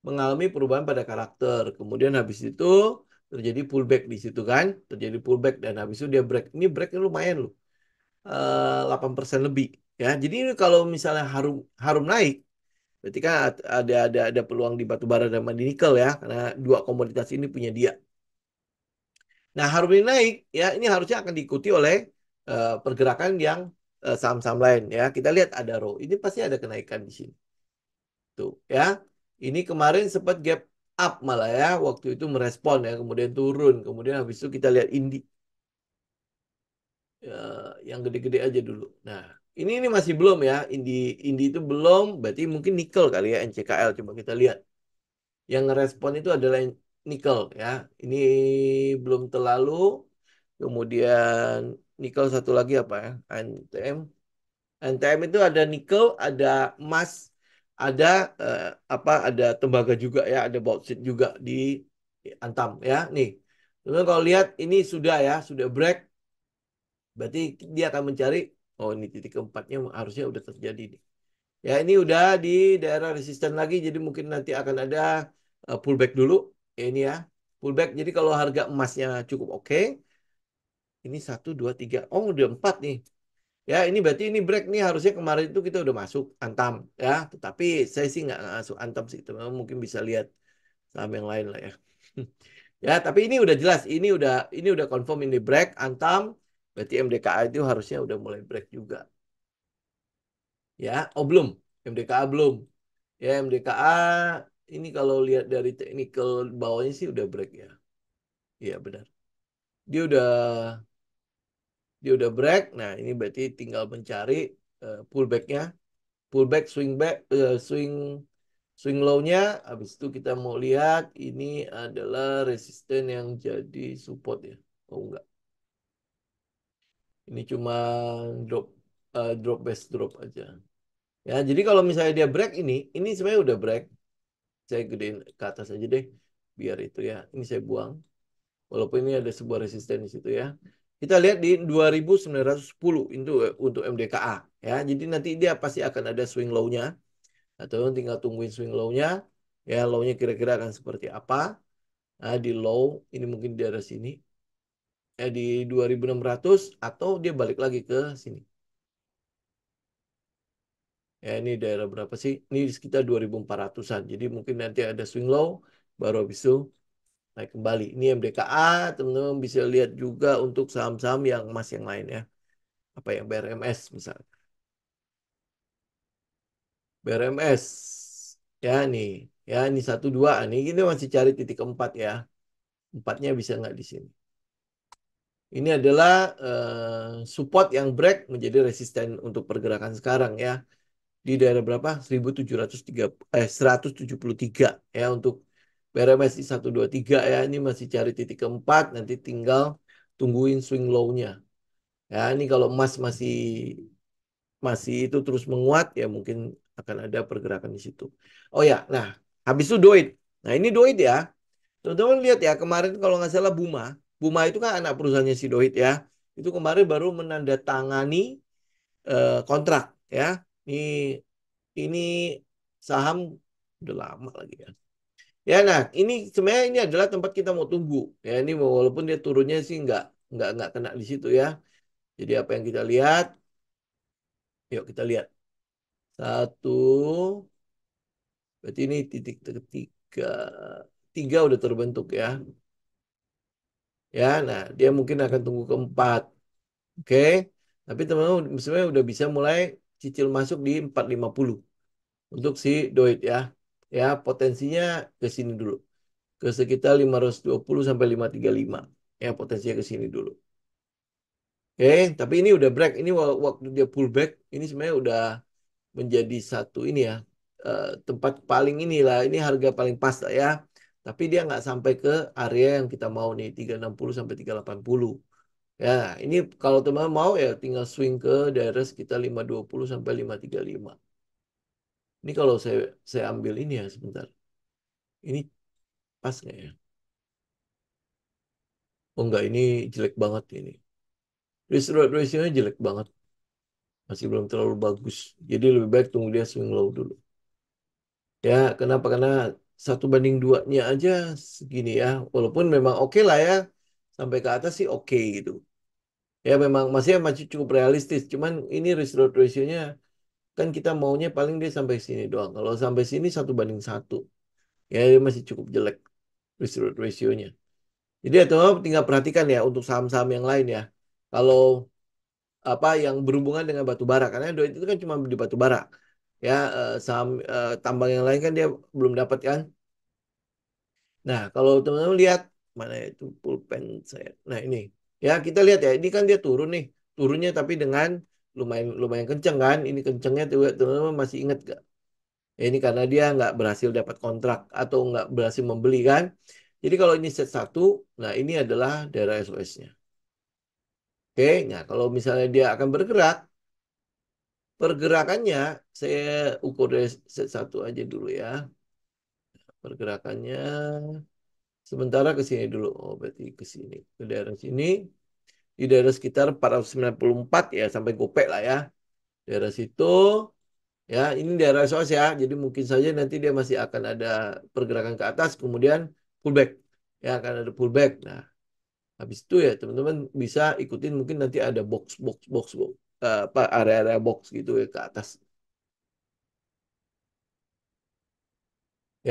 mengalami perubahan pada karakter. Kemudian habis itu terjadi pullback di situ kan terjadi pullback dan habis itu dia break ini breaknya lumayan loh eh, delapan persen lebih ya jadi ini kalau misalnya harum harum naik berarti kan ada ada ada peluang di batu bara dan di nikel ya karena dua komoditas ini punya dia nah harum ini naik ya ini harusnya akan diikuti oleh uh, pergerakan yang saham eh, saham-saham lain ya kita lihat ada row ini pasti ada kenaikan di sini tuh ya ini kemarin sempat gap up malah ya waktu itu merespon ya kemudian turun kemudian habis itu kita lihat Indi ya, yang gede-gede aja dulu nah ini ini masih belum ya Indi Indi itu belum berarti mungkin nikel kali ya NCKL coba kita lihat yang ngerespon itu adalah nikel ya ini belum terlalu kemudian nikel satu lagi apa ya NTM NTM itu ada nikel ada emas ada eh, apa ada tembaga juga ya, ada bauxit juga di Antam ya. Nih. teman kalau lihat ini sudah ya, sudah break. Berarti dia akan mencari oh ini titik keempatnya harusnya udah terjadi nih. Ya, ini udah di daerah resisten lagi jadi mungkin nanti akan ada uh, pullback dulu. Ya, ini ya, pullback. Jadi kalau harga emasnya cukup oke, okay, ini satu dua tiga oh udah empat nih Ya, ini berarti ini break nih harusnya kemarin itu kita udah masuk Antam ya, tetapi saya sih nggak masuk Antam sih, teman mungkin bisa lihat saham yang lain lah ya. ya, tapi ini udah jelas, ini udah ini udah confirm ini break Antam, berarti MDKA itu harusnya udah mulai break juga. Ya, oh belum, MDKA belum. Ya, MDKA ini kalau lihat dari technical bawahnya sih udah break ya. Iya benar. Dia udah dia udah break nah ini berarti tinggal mencari uh, pullbacknya pullback swing back uh, swing swing low-nya habis itu kita mau lihat ini adalah resisten yang jadi support ya oh enggak ini cuma drop uh, drop base drop aja ya jadi kalau misalnya dia break ini ini sebenarnya udah break saya gedein ke atas aja deh biar itu ya ini saya buang walaupun ini ada sebuah resisten di situ ya kita lihat di 2910 itu eh, untuk MDKA ya. Jadi nanti dia pasti akan ada swing low-nya. Nah, tinggal tungguin swing low-nya. Ya, low-nya kira-kira akan seperti apa. Nah, di low ini mungkin di daerah sini. Ya, di 2600 atau dia balik lagi ke sini. Ya, ini daerah berapa sih? Ini sekitar 2400-an. Jadi mungkin nanti ada swing low, baru habis naik kembali. Ini MDKA, teman-teman bisa lihat juga untuk saham-saham yang emas yang lain ya. Apa yang BRMS misalnya. BRMS. Ya nih, ya ini satu dua nih kita masih cari titik keempat ya. Empatnya bisa nggak di sini. Ini adalah uh, support yang break menjadi resisten untuk pergerakan sekarang ya. Di daerah berapa? 1730 eh 173 ya untuk PRMSI 123 ya ini masih cari titik keempat nanti tinggal tungguin swing low-nya ya ini kalau emas masih masih itu terus menguat ya mungkin akan ada pergerakan di situ oh ya nah habis itu doid nah ini doid ya teman-teman lihat ya kemarin kalau nggak salah Buma Buma itu kan anak perusahaannya si doid ya itu kemarin baru menandatangani uh, kontrak ya ini ini saham udah lama lagi ya Ya, nah ini sebenarnya ini adalah tempat kita mau tunggu. Ya, ini walaupun dia turunnya sih nggak nggak nggak kena di situ ya. Jadi apa yang kita lihat? Yuk kita lihat. Satu. Berarti ini titik ketiga. Tiga udah terbentuk ya. Ya, nah dia mungkin akan tunggu keempat. Oke. Okay? Tapi teman-teman sebenarnya udah bisa mulai cicil masuk di 450 untuk si doit ya ya potensinya ke sini dulu ke sekitar 520 sampai 535 ya potensinya ke sini dulu oke tapi ini udah break ini waktu dia pullback ini sebenarnya udah menjadi satu ini ya eh, tempat paling inilah ini harga paling pas lah ya tapi dia nggak sampai ke area yang kita mau nih 360 sampai 380 ya ini kalau teman mau ya tinggal swing ke daerah sekitar 520 sampai 535 ini kalau saya saya ambil ini ya sebentar. Ini pas nggak ya? Oh enggak, ini jelek banget ini. Risk ratio-nya jelek banget. Masih belum terlalu bagus. Jadi lebih baik tunggu dia swing low dulu. Ya, kenapa? Karena satu banding duanya aja segini ya. Walaupun memang oke okay lah ya. Sampai ke atas sih oke okay gitu. Ya memang masih masih cukup realistis. Cuman ini risk reward ratio-nya kan kita maunya paling dia sampai sini doang. Kalau sampai sini satu banding satu, ya dia masih cukup jelek risk ratio-nya. Jadi atau ya, tinggal perhatikan ya untuk saham-saham yang lain ya. Kalau apa yang berhubungan dengan batu bara karena duit itu kan cuma di batu bara. Ya eh, saham eh, tambang yang lain kan dia belum dapat kan. Nah, kalau teman-teman lihat mana itu pulpen saya. Nah, ini. Ya, kita lihat ya. Ini kan dia turun nih. Turunnya tapi dengan lumayan lumayan kenceng kan ini kencengnya tuh teman-teman masih inget gak ya, ini karena dia nggak berhasil dapat kontrak atau nggak berhasil membeli kan jadi kalau ini set satu nah ini adalah daerah SOS-nya oke nah kalau misalnya dia akan bergerak pergerakannya saya ukur dari set satu aja dulu ya pergerakannya sementara ke sini dulu oh berarti ke sini ke daerah sini di daerah sekitar 494 ya sampai Gopek lah ya. Daerah situ ya ini daerah SOS ya. Jadi mungkin saja nanti dia masih akan ada pergerakan ke atas kemudian pullback. Ya akan ada pullback. Nah, habis itu ya teman-teman bisa ikutin mungkin nanti ada box box box box eh, apa area-area box gitu ya ke atas.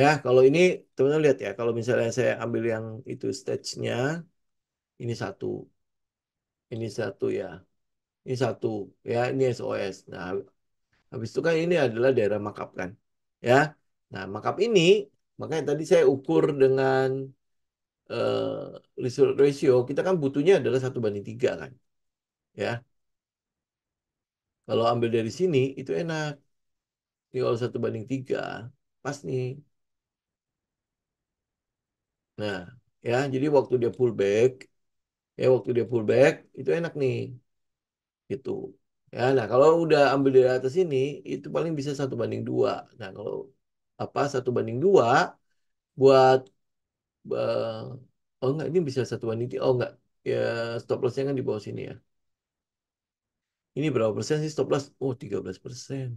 Ya, kalau ini teman-teman lihat ya, kalau misalnya saya ambil yang itu stage-nya, ini satu, ini satu ya ini satu ya ini SOS nah habis itu kan ini adalah daerah makap kan ya nah makap ini makanya tadi saya ukur dengan uh, ratio kita kan butuhnya adalah satu banding tiga kan ya kalau ambil dari sini itu enak ini kalau satu banding tiga pas nih nah ya jadi waktu dia pullback ya waktu dia pullback itu enak nih gitu ya nah kalau udah ambil dari atas ini itu paling bisa satu banding dua nah kalau apa satu banding dua buat uh, oh enggak ini bisa satu banding tiga oh enggak ya stop lossnya kan di bawah sini ya ini berapa persen sih stop loss oh tiga belas persen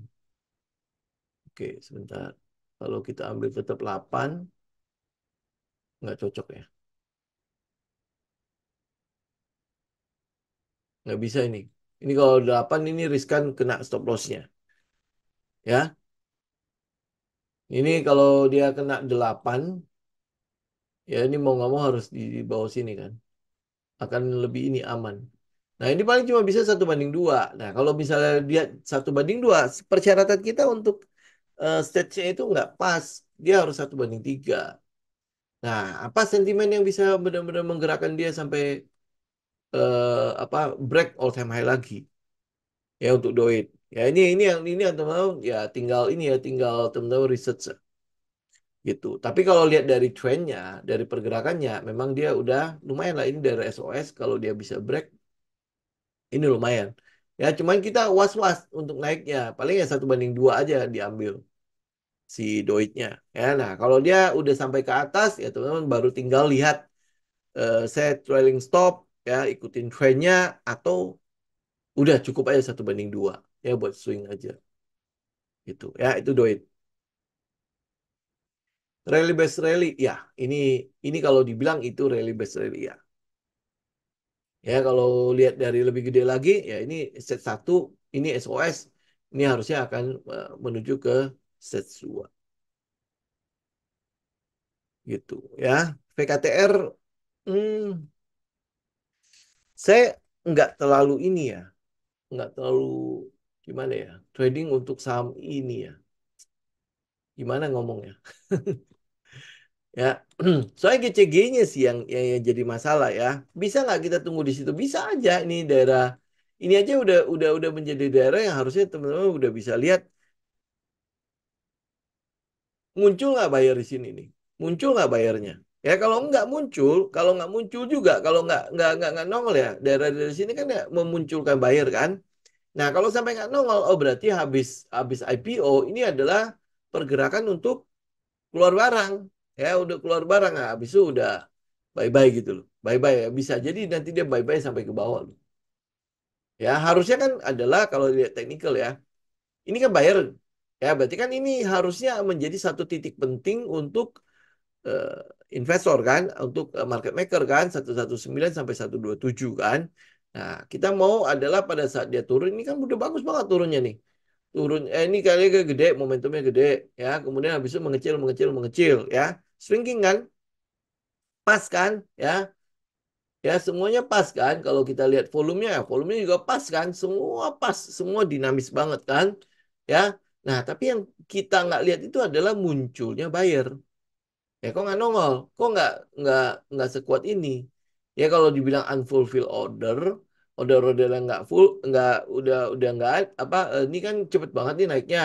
oke sebentar kalau kita ambil tetap delapan nggak cocok ya Nggak bisa ini. Ini kalau 8 ini riskan kena stop lossnya. Ya. Ini kalau dia kena 8, ya ini mau nggak mau harus di, di bawah sini kan. Akan lebih ini aman. Nah ini paling cuma bisa satu banding dua. Nah kalau misalnya dia satu banding dua, persyaratan kita untuk uh, stage-nya itu nggak pas. Dia harus satu banding tiga. Nah, apa sentimen yang bisa benar-benar menggerakkan dia sampai uh, apa break all time high lagi ya untuk Doit ya ini ini yang ini yang teman-teman ya tinggal ini ya tinggal teman-teman research gitu tapi kalau lihat dari trennya dari pergerakannya memang dia udah lumayan lah ini dari SOS kalau dia bisa break ini lumayan ya cuman kita was-was untuk naiknya paling ya satu banding dua aja diambil si doitnya ya nah kalau dia udah sampai ke atas ya teman-teman baru tinggal lihat uh, set trailing stop ya ikutin trennya atau udah cukup aja satu banding dua ya buat swing aja gitu ya itu doit rally best rally ya ini ini kalau dibilang itu rally best rally ya ya kalau lihat dari lebih gede lagi ya ini set satu ini SOS ini harusnya akan e, menuju ke set 2 gitu ya VKTR hmm, saya nggak terlalu ini ya, nggak terlalu gimana ya, trading untuk saham ini ya. Gimana ngomongnya? ya, soalnya GCG-nya sih yang, yang, yang jadi masalah ya. Bisa nggak kita tunggu di situ? Bisa aja ini daerah ini aja udah udah udah menjadi daerah yang harusnya teman-teman udah bisa lihat muncul nggak bayar di sini nih muncul nggak bayarnya Ya kalau nggak muncul, kalau nggak muncul juga, kalau nggak nggak nggak nggak nongol ya daerah-daerah sini kan ya memunculkan buyer kan. Nah kalau sampai nggak nongol, oh berarti habis habis IPO ini adalah pergerakan untuk keluar barang ya udah keluar barang nah, habis itu udah bye bye gitu loh bye bye ya bisa jadi nanti dia bye bye sampai ke bawah loh. ya harusnya kan adalah kalau lihat technical ya ini kan buyer ya berarti kan ini harusnya menjadi satu titik penting untuk uh, investor kan, untuk eh, market maker kan, 119 sampai 127 kan. Nah, kita mau adalah pada saat dia turun, ini kan udah bagus banget turunnya nih. Turun, eh, ini kali gede, momentumnya gede, ya. Kemudian habis itu mengecil, mengecil, mengecil, ya. Shrinking kan, pas kan, ya. Ya, semuanya pas kan. Kalau kita lihat volumenya, volumenya juga pas kan. Semua pas, semua dinamis banget kan. Ya. Nah, tapi yang kita nggak lihat itu adalah munculnya buyer ya kok nggak nongol kok nggak nggak nggak sekuat ini ya kalau dibilang unfulfilled order order order yang nggak full nggak udah udah nggak apa eh, ini kan cepet banget nih naiknya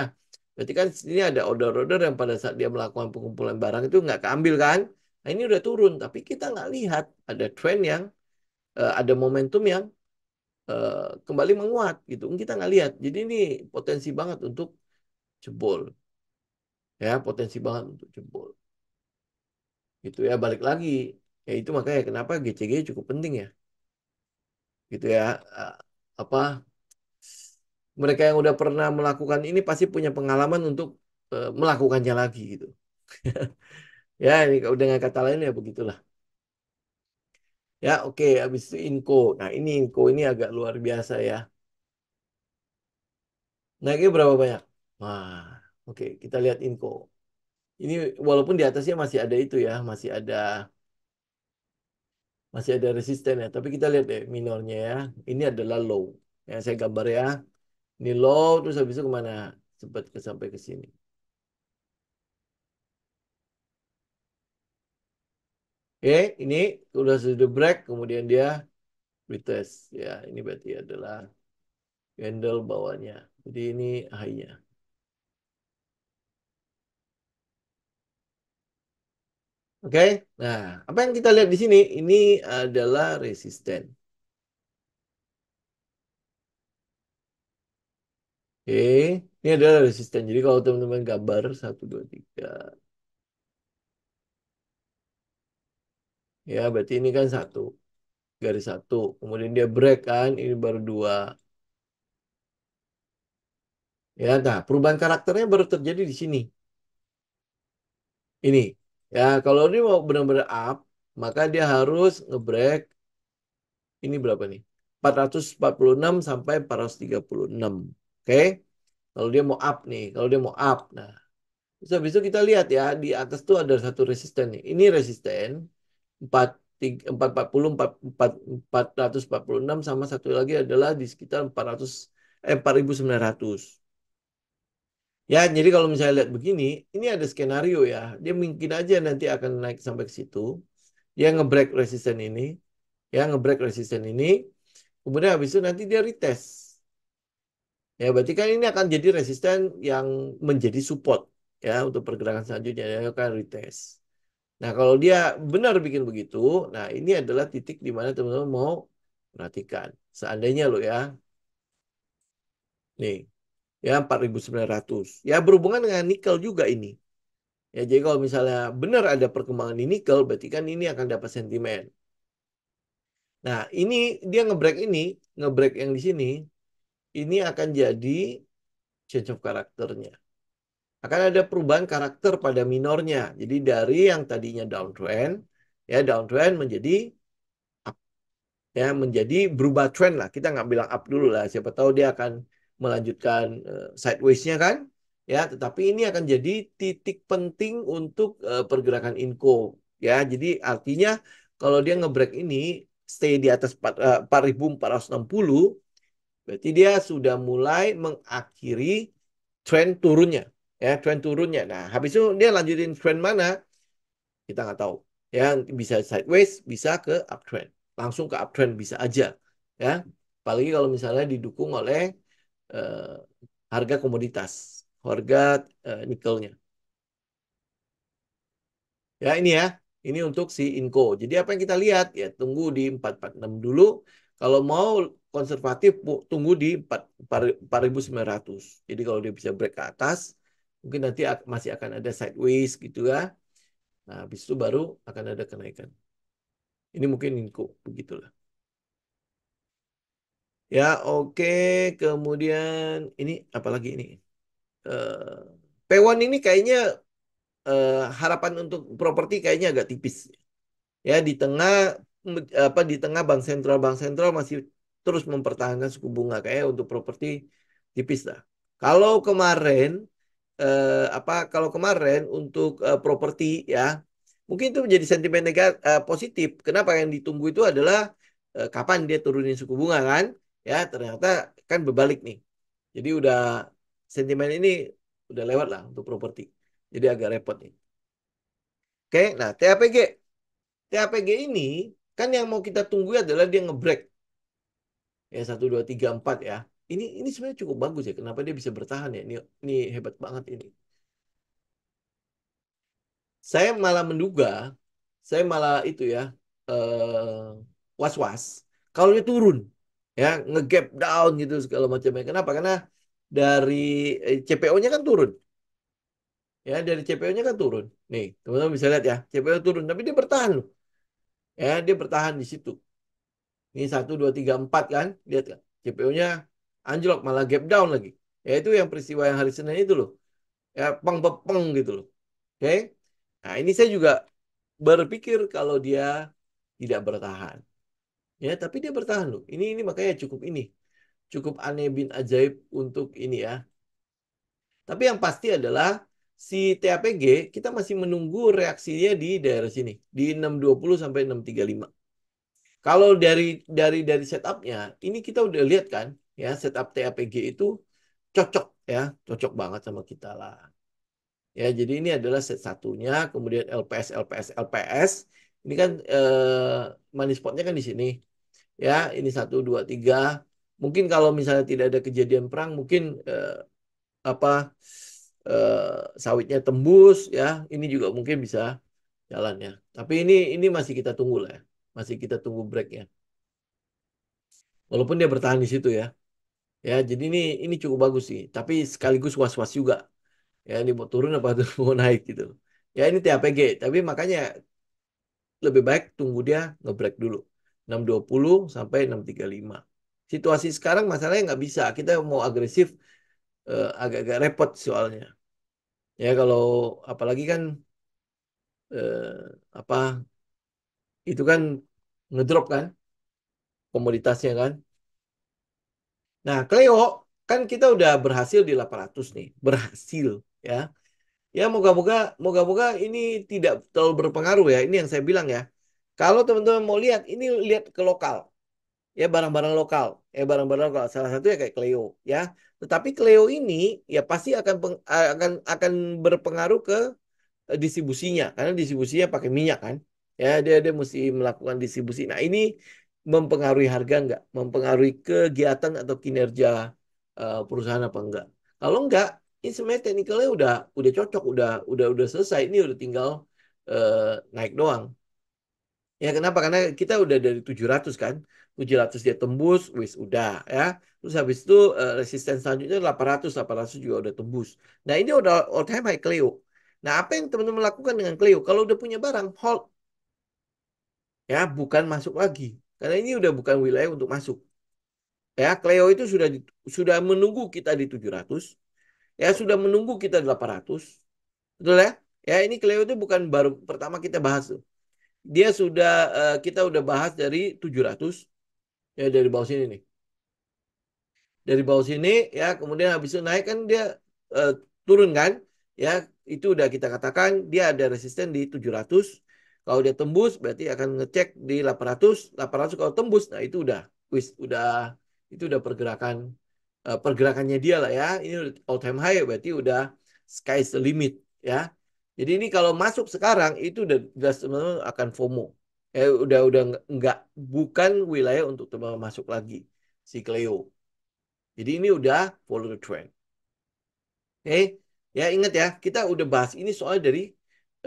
berarti kan sini ada order order yang pada saat dia melakukan pengumpulan barang itu nggak keambil kan nah, ini udah turun tapi kita nggak lihat ada tren yang eh, ada momentum yang eh, kembali menguat gitu kita nggak lihat jadi ini potensi banget untuk jebol ya potensi banget untuk jebol gitu ya balik lagi ya itu makanya kenapa GCG cukup penting ya gitu ya apa mereka yang udah pernah melakukan ini pasti punya pengalaman untuk uh, melakukannya lagi gitu ya ini dengan kata lain ya begitulah ya oke okay, habis itu inko nah ini inko ini agak luar biasa ya naiknya berapa banyak wah oke okay, kita lihat inko ini walaupun di atasnya masih ada itu ya, masih ada masih ada resisten ya. Tapi kita lihat deh minornya ya. Ini adalah low. Ya, saya gambar ya. Ini low terus habis itu kemana? Sempat ke sampai ke sini. Oke, ini sudah sudah break, kemudian dia retest. Ya, ini berarti adalah candle bawahnya. Jadi ini high-nya. Oke, okay? nah apa yang kita lihat di sini ini adalah resisten. Oke, okay. ini adalah resisten. Jadi kalau teman-teman gambar satu dua tiga, ya berarti ini kan satu garis satu, kemudian dia break kan, ini baru dua. Ya, nah perubahan karakternya baru terjadi di sini. Ini Ya, kalau ini mau benar-benar up, maka dia harus ngebreak ini berapa nih? 446 sampai 436. Oke. Okay? Kalau dia mau up nih, kalau dia mau up. Nah, bisa bisa kita lihat ya, di atas tuh ada satu resisten nih. Ini resisten 4 440 puluh 446 sama satu lagi adalah di sekitar 400 eh 4900. Ya, jadi kalau misalnya lihat begini, ini ada skenario ya. Dia mungkin aja nanti akan naik sampai ke situ. Dia ngebreak resisten ini, ya ngebreak resisten ini. Kemudian habis itu nanti dia retest. Ya, berarti kan ini akan jadi resisten yang menjadi support ya untuk pergerakan selanjutnya dia akan retest. Nah, kalau dia benar bikin begitu, nah ini adalah titik di mana teman-teman mau perhatikan. Seandainya lo ya. Nih, ya 4.900. Ya berhubungan dengan nikel juga ini. Ya jadi kalau misalnya benar ada perkembangan di nikel, berarti kan ini akan dapat sentimen. Nah ini dia ngebreak ini, ngebreak yang di sini, ini akan jadi change of karakternya. Akan ada perubahan karakter pada minornya. Jadi dari yang tadinya downtrend, ya downtrend menjadi up. Ya, menjadi berubah trend lah. Kita nggak bilang up dulu lah. Siapa tahu dia akan melanjutkan uh, sideways-nya kan ya tetapi ini akan jadi titik penting untuk eh, pergerakan inko ya jadi artinya kalau dia ngebreak ini stay di atas 4, uh, 4460 berarti dia sudah mulai mengakhiri tren turunnya ya tren turunnya nah habis itu dia lanjutin tren mana kita nggak tahu ya bisa sideways bisa ke uptrend langsung ke uptrend bisa aja ya apalagi kalau misalnya didukung oleh Eh, harga komoditas, harga uh, nikelnya. Ya, ini ya. Ini untuk si Inco. Jadi apa yang kita lihat? Ya, tunggu di 446 dulu. Kalau mau konservatif, tunggu di 4.900. Jadi kalau dia bisa break ke atas, mungkin nanti masih akan ada sideways gitu ya. Nah, habis itu baru akan ada kenaikan. Ini mungkin Inco, begitulah. Ya, oke. Kemudian ini apalagi ini? Uh, eh, P1 ini kayaknya uh, harapan untuk properti kayaknya agak tipis. Ya, di tengah apa di tengah bank sentral bank sentral masih terus mempertahankan suku bunga kayak untuk properti tipis lah. Kalau kemarin eh, apa kalau kemarin untuk eh, properti ya mungkin itu menjadi sentimen negatif eh, positif. Kenapa yang ditunggu itu adalah eh, kapan dia turunin suku bunga kan? ya ternyata kan berbalik nih jadi udah sentimen ini udah lewat lah untuk properti jadi agak repot nih oke nah TAPG TAPG ini kan yang mau kita tunggu adalah dia ngebreak ya satu dua tiga empat ya ini ini sebenarnya cukup bagus ya kenapa dia bisa bertahan ya ini ini hebat banget ini saya malah menduga saya malah itu ya eh, was-was uh, kalau dia turun ya ngegap down gitu segala macamnya kenapa karena dari eh, CPO-nya kan turun ya dari CPO-nya kan turun nih teman-teman bisa lihat ya CPO turun tapi dia bertahan loh ya dia bertahan di situ ini satu dua tiga empat kan lihat kan CPO-nya anjlok malah gap down lagi ya itu yang peristiwa yang hari Senin itu loh ya peng peng gitu loh oke okay? nah ini saya juga berpikir kalau dia tidak bertahan ya tapi dia bertahan loh ini ini makanya cukup ini cukup aneh bin ajaib untuk ini ya tapi yang pasti adalah si TAPG kita masih menunggu reaksinya di daerah sini di 620 sampai 635 kalau dari dari dari setupnya ini kita udah lihat kan ya setup TAPG itu cocok ya cocok banget sama kita lah ya jadi ini adalah set satunya kemudian LPS LPS LPS ini kan eh, money spotnya kan di sini. Ya, ini satu, dua, tiga. Mungkin kalau misalnya tidak ada kejadian perang, mungkin eh, apa eh, sawitnya tembus ya. Ini juga mungkin bisa jalan ya. Tapi ini ini masih kita tunggu lah ya. Masih kita tunggu break ya Walaupun dia bertahan di situ ya. Ya, jadi ini ini cukup bagus sih, tapi sekaligus was-was juga. Ya, ini mau turun apa mau naik gitu. Ya, ini TAPG tapi makanya lebih baik tunggu dia ngebreak dulu. 620 sampai 635. Situasi sekarang masalahnya nggak bisa. Kita mau agresif agak eh, agak-agak repot soalnya. Ya kalau apalagi kan eh, apa itu kan ngedrop kan komoditasnya kan. Nah, Cleo kan kita udah berhasil di 800 nih, berhasil ya. Ya moga-moga moga-moga ini tidak terlalu berpengaruh ya. Ini yang saya bilang ya. Kalau teman-teman mau lihat, ini lihat ke lokal. Ya barang-barang lokal, ya barang-barang lokal. Salah satu ya kayak Cleo ya. Tetapi Cleo ini ya pasti akan peng, akan akan berpengaruh ke e, distribusinya karena distribusinya pakai minyak kan. Ya dia dia mesti melakukan distribusi. Nah, ini mempengaruhi harga enggak? Mempengaruhi kegiatan atau kinerja uh, perusahaan apa enggak? Kalau enggak, ini sebenarnya teknikalnya udah udah cocok, udah udah udah selesai. Ini udah tinggal uh, naik doang. Ya kenapa? Karena kita udah dari 700 kan. 700 dia tembus, wis udah ya. Terus habis itu uh, eh, resisten selanjutnya 800, 800 juga udah tembus. Nah ini udah all time high Cleo. Nah apa yang teman-teman lakukan dengan Cleo? Kalau udah punya barang, hold. Ya bukan masuk lagi. Karena ini udah bukan wilayah untuk masuk. Ya Cleo itu sudah sudah menunggu kita di 700 ya sudah menunggu kita 800 betul ya ya ini Cleo itu bukan baru pertama kita bahas dia sudah eh, kita udah bahas dari 700 ya dari bawah sini nih dari bawah sini ya kemudian habis itu naik kan dia uh, turun kan ya itu udah kita katakan dia ada resisten di 700 kalau dia tembus berarti akan ngecek di 800 800 kalau tembus nah itu udah wis udah itu udah pergerakan Eh, pergerakannya dia lah ya. Ini all time high berarti udah sky's the limit ya. Jadi ini kalau masuk sekarang itu udah jelas teman-teman akan FOMO. Ya udah udah nggak bukan wilayah untuk teman-teman masuk lagi si Cleo. Jadi ini udah follow the trend. Oke, okay? ya ingat ya kita udah bahas ini soal dari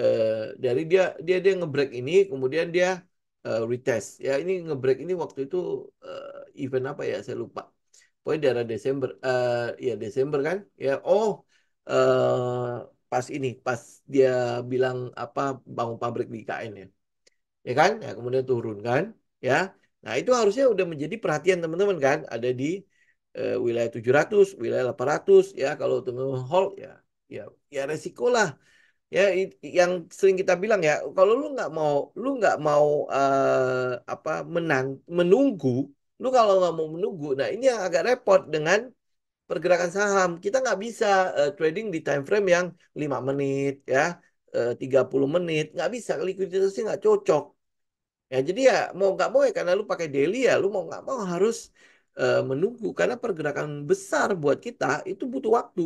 uh, dari dia dia dia ngebreak ini kemudian dia uh, retest. Ya ini ngebreak ini waktu itu uh, event apa ya saya lupa pokoknya daerah Desember uh, ya Desember kan ya oh uh, pas ini pas dia bilang apa bangun pabrik di IKN ya ya kan ya, kemudian turun kan ya nah itu harusnya udah menjadi perhatian teman-teman kan ada di uh, wilayah 700 wilayah 800 ya kalau teman-teman hold ya ya ya resiko lah ya yang sering kita bilang ya kalau lu nggak mau lu nggak mau uh, apa menang menunggu Lu kalau nggak mau menunggu, nah ini yang agak repot dengan pergerakan saham. Kita nggak bisa uh, trading di time frame yang 5 menit ya, eh, uh, 30 menit, nggak bisa likuiditasnya nggak cocok. Ya jadi ya mau nggak mau ya karena lu pakai daily ya, lu mau nggak mau harus uh, menunggu karena pergerakan besar buat kita itu butuh waktu.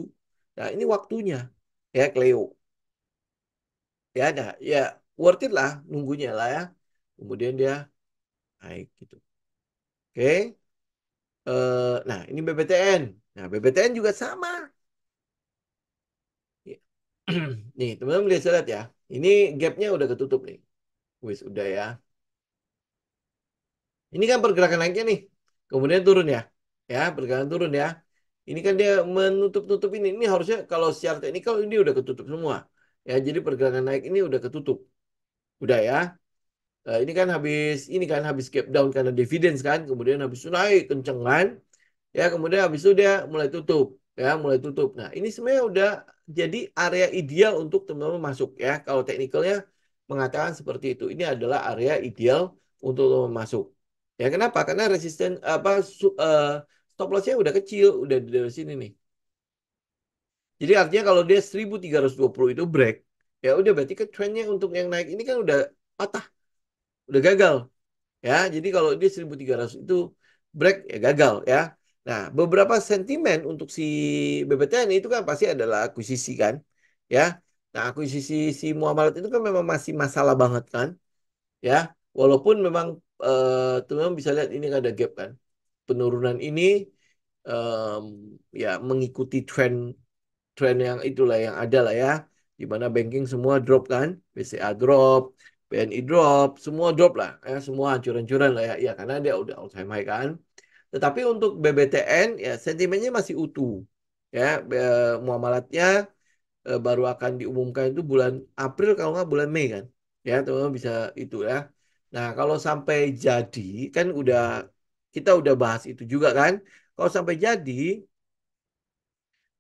Nah ini waktunya ya Cleo. Ya nah ya worth it lah nunggunya lah ya. Kemudian dia naik gitu. Oke. Okay. Uh, eh, nah, ini BBTN. Nah, BBTN juga sama. Iya. Nih, teman-teman lihat lihat ya. Ini gapnya udah ketutup nih. Wis, udah ya. Ini kan pergerakan naiknya nih. Kemudian turun ya. Ya, pergerakan turun ya. Ini kan dia menutup tutup ini. Ini harusnya kalau secara teknikal ini udah ketutup semua. Ya, jadi pergerakan naik ini udah ketutup. Udah ya. Uh, ini kan habis ini kan habis gap down karena dividends kan, kemudian habis itu naik kenceng kan. Ya, kemudian habis itu dia mulai tutup, ya, mulai tutup. Nah, ini sebenarnya udah jadi area ideal untuk teman-teman masuk ya. Kalau teknikalnya mengatakan seperti itu. Ini adalah area ideal untuk teman-teman masuk. Ya, kenapa? Karena resisten apa su, uh, stop lossnya udah kecil, udah di sini nih. Jadi artinya kalau dia 1320 itu break, ya udah berarti ke trendnya untuk yang naik ini kan udah patah udah gagal ya jadi kalau dia 1300 itu break ya gagal ya nah beberapa sentimen untuk si BBTN itu kan pasti adalah akuisisi kan ya nah akuisisi si Muamalat itu kan memang masih masalah banget kan ya walaupun memang eh, teman-teman bisa lihat ini kan ada gap kan penurunan ini um, ya mengikuti tren tren yang itulah yang ada lah ya di mana banking semua drop kan BCA drop BNI e drop, semua drop lah, ya, semua hancur-hancuran lah ya, ya karena dia udah all time high kan. Tetapi untuk BBTN ya sentimennya masih utuh, ya muamalatnya eh, baru akan diumumkan itu bulan April kalau nggak bulan Mei kan, ya teman-teman bisa itu ya. Nah kalau sampai jadi kan udah kita udah bahas itu juga kan, kalau sampai jadi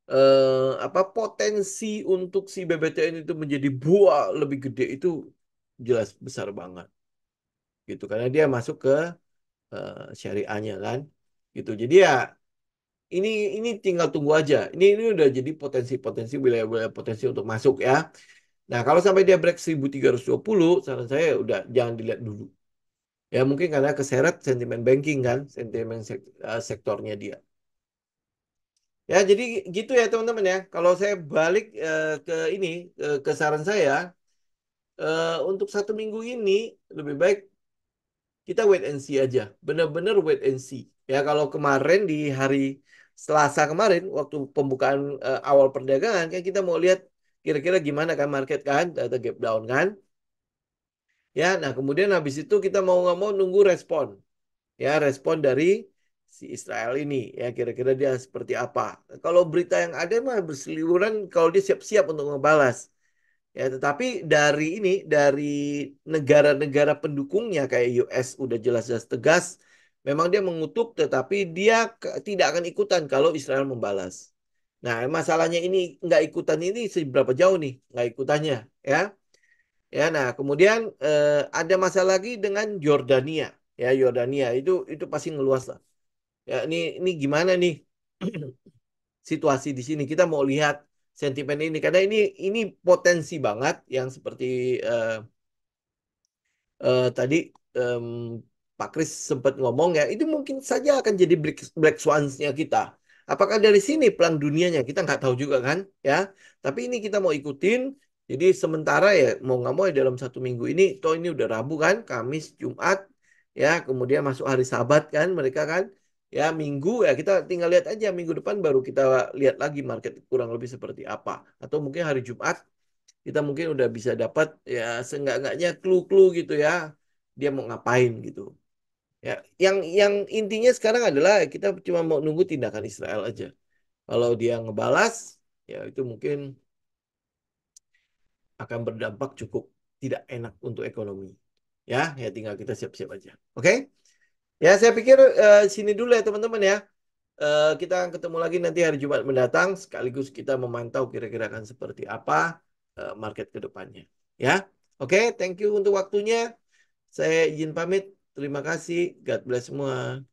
eh, apa potensi untuk si BBTN itu menjadi buah lebih gede itu jelas besar banget gitu karena dia masuk ke uh, syariahnya kan gitu jadi ya ini ini tinggal tunggu aja ini ini udah jadi potensi-potensi wilayah-wilayah potensi untuk masuk ya nah kalau sampai dia break 1320 saran saya udah jangan dilihat dulu ya mungkin karena keseret sentimen banking kan sentimen sek uh, sektornya dia ya jadi gitu ya teman-teman ya kalau saya balik uh, ke ini uh, ke saran saya Eh, untuk satu minggu ini lebih baik kita wait and see aja. Benar-benar wait and see. Ya kalau kemarin di hari Selasa kemarin waktu pembukaan uh, awal perdagangan kan kita mau lihat kira-kira gimana kan market kan data gap down kan. Ya, nah kemudian habis itu kita mau nggak mau nunggu respon. Ya, respon dari si Israel ini ya kira-kira dia seperti apa. Kalau berita yang ada mah berseliweran kalau dia siap-siap untuk ngebalas. Ya, tetapi dari ini dari negara-negara pendukungnya kayak US udah jelas-jelas tegas, memang dia mengutuk tetapi dia tidak akan ikutan kalau Israel membalas. Nah, masalahnya ini nggak ikutan ini seberapa jauh nih nggak ikutannya, ya. Ya, nah kemudian eh, ada masalah lagi dengan Jordania ya Jordania itu itu pasti ngeluas lah. Ya, ini ini gimana nih situasi di sini? Kita mau lihat sentimen ini karena ini ini potensi banget yang seperti uh, uh, tadi um, Pak Kris sempat ngomong ya itu mungkin saja akan jadi black, black swansnya kita. Apakah dari sini pelang dunianya kita nggak tahu juga kan ya. Tapi ini kita mau ikutin. Jadi sementara ya mau nggak mau ya dalam satu minggu ini, toh ini udah Rabu kan, Kamis, Jumat, ya kemudian masuk hari Sabat kan mereka kan ya minggu ya kita tinggal lihat aja minggu depan baru kita lihat lagi market kurang lebih seperti apa atau mungkin hari Jumat kita mungkin udah bisa dapat ya seenggak-enggaknya clue-clue gitu ya dia mau ngapain gitu ya yang yang intinya sekarang adalah kita cuma mau nunggu tindakan Israel aja kalau dia ngebalas ya itu mungkin akan berdampak cukup tidak enak untuk ekonomi ya ya tinggal kita siap-siap aja oke okay? Ya, saya pikir uh, sini dulu ya teman-teman ya. Uh, kita ketemu lagi nanti hari Jumat mendatang sekaligus kita memantau kira-kira akan seperti apa uh, market ke depannya. Ya. Oke, okay, thank you untuk waktunya. Saya izin pamit. Terima kasih. God bless semua.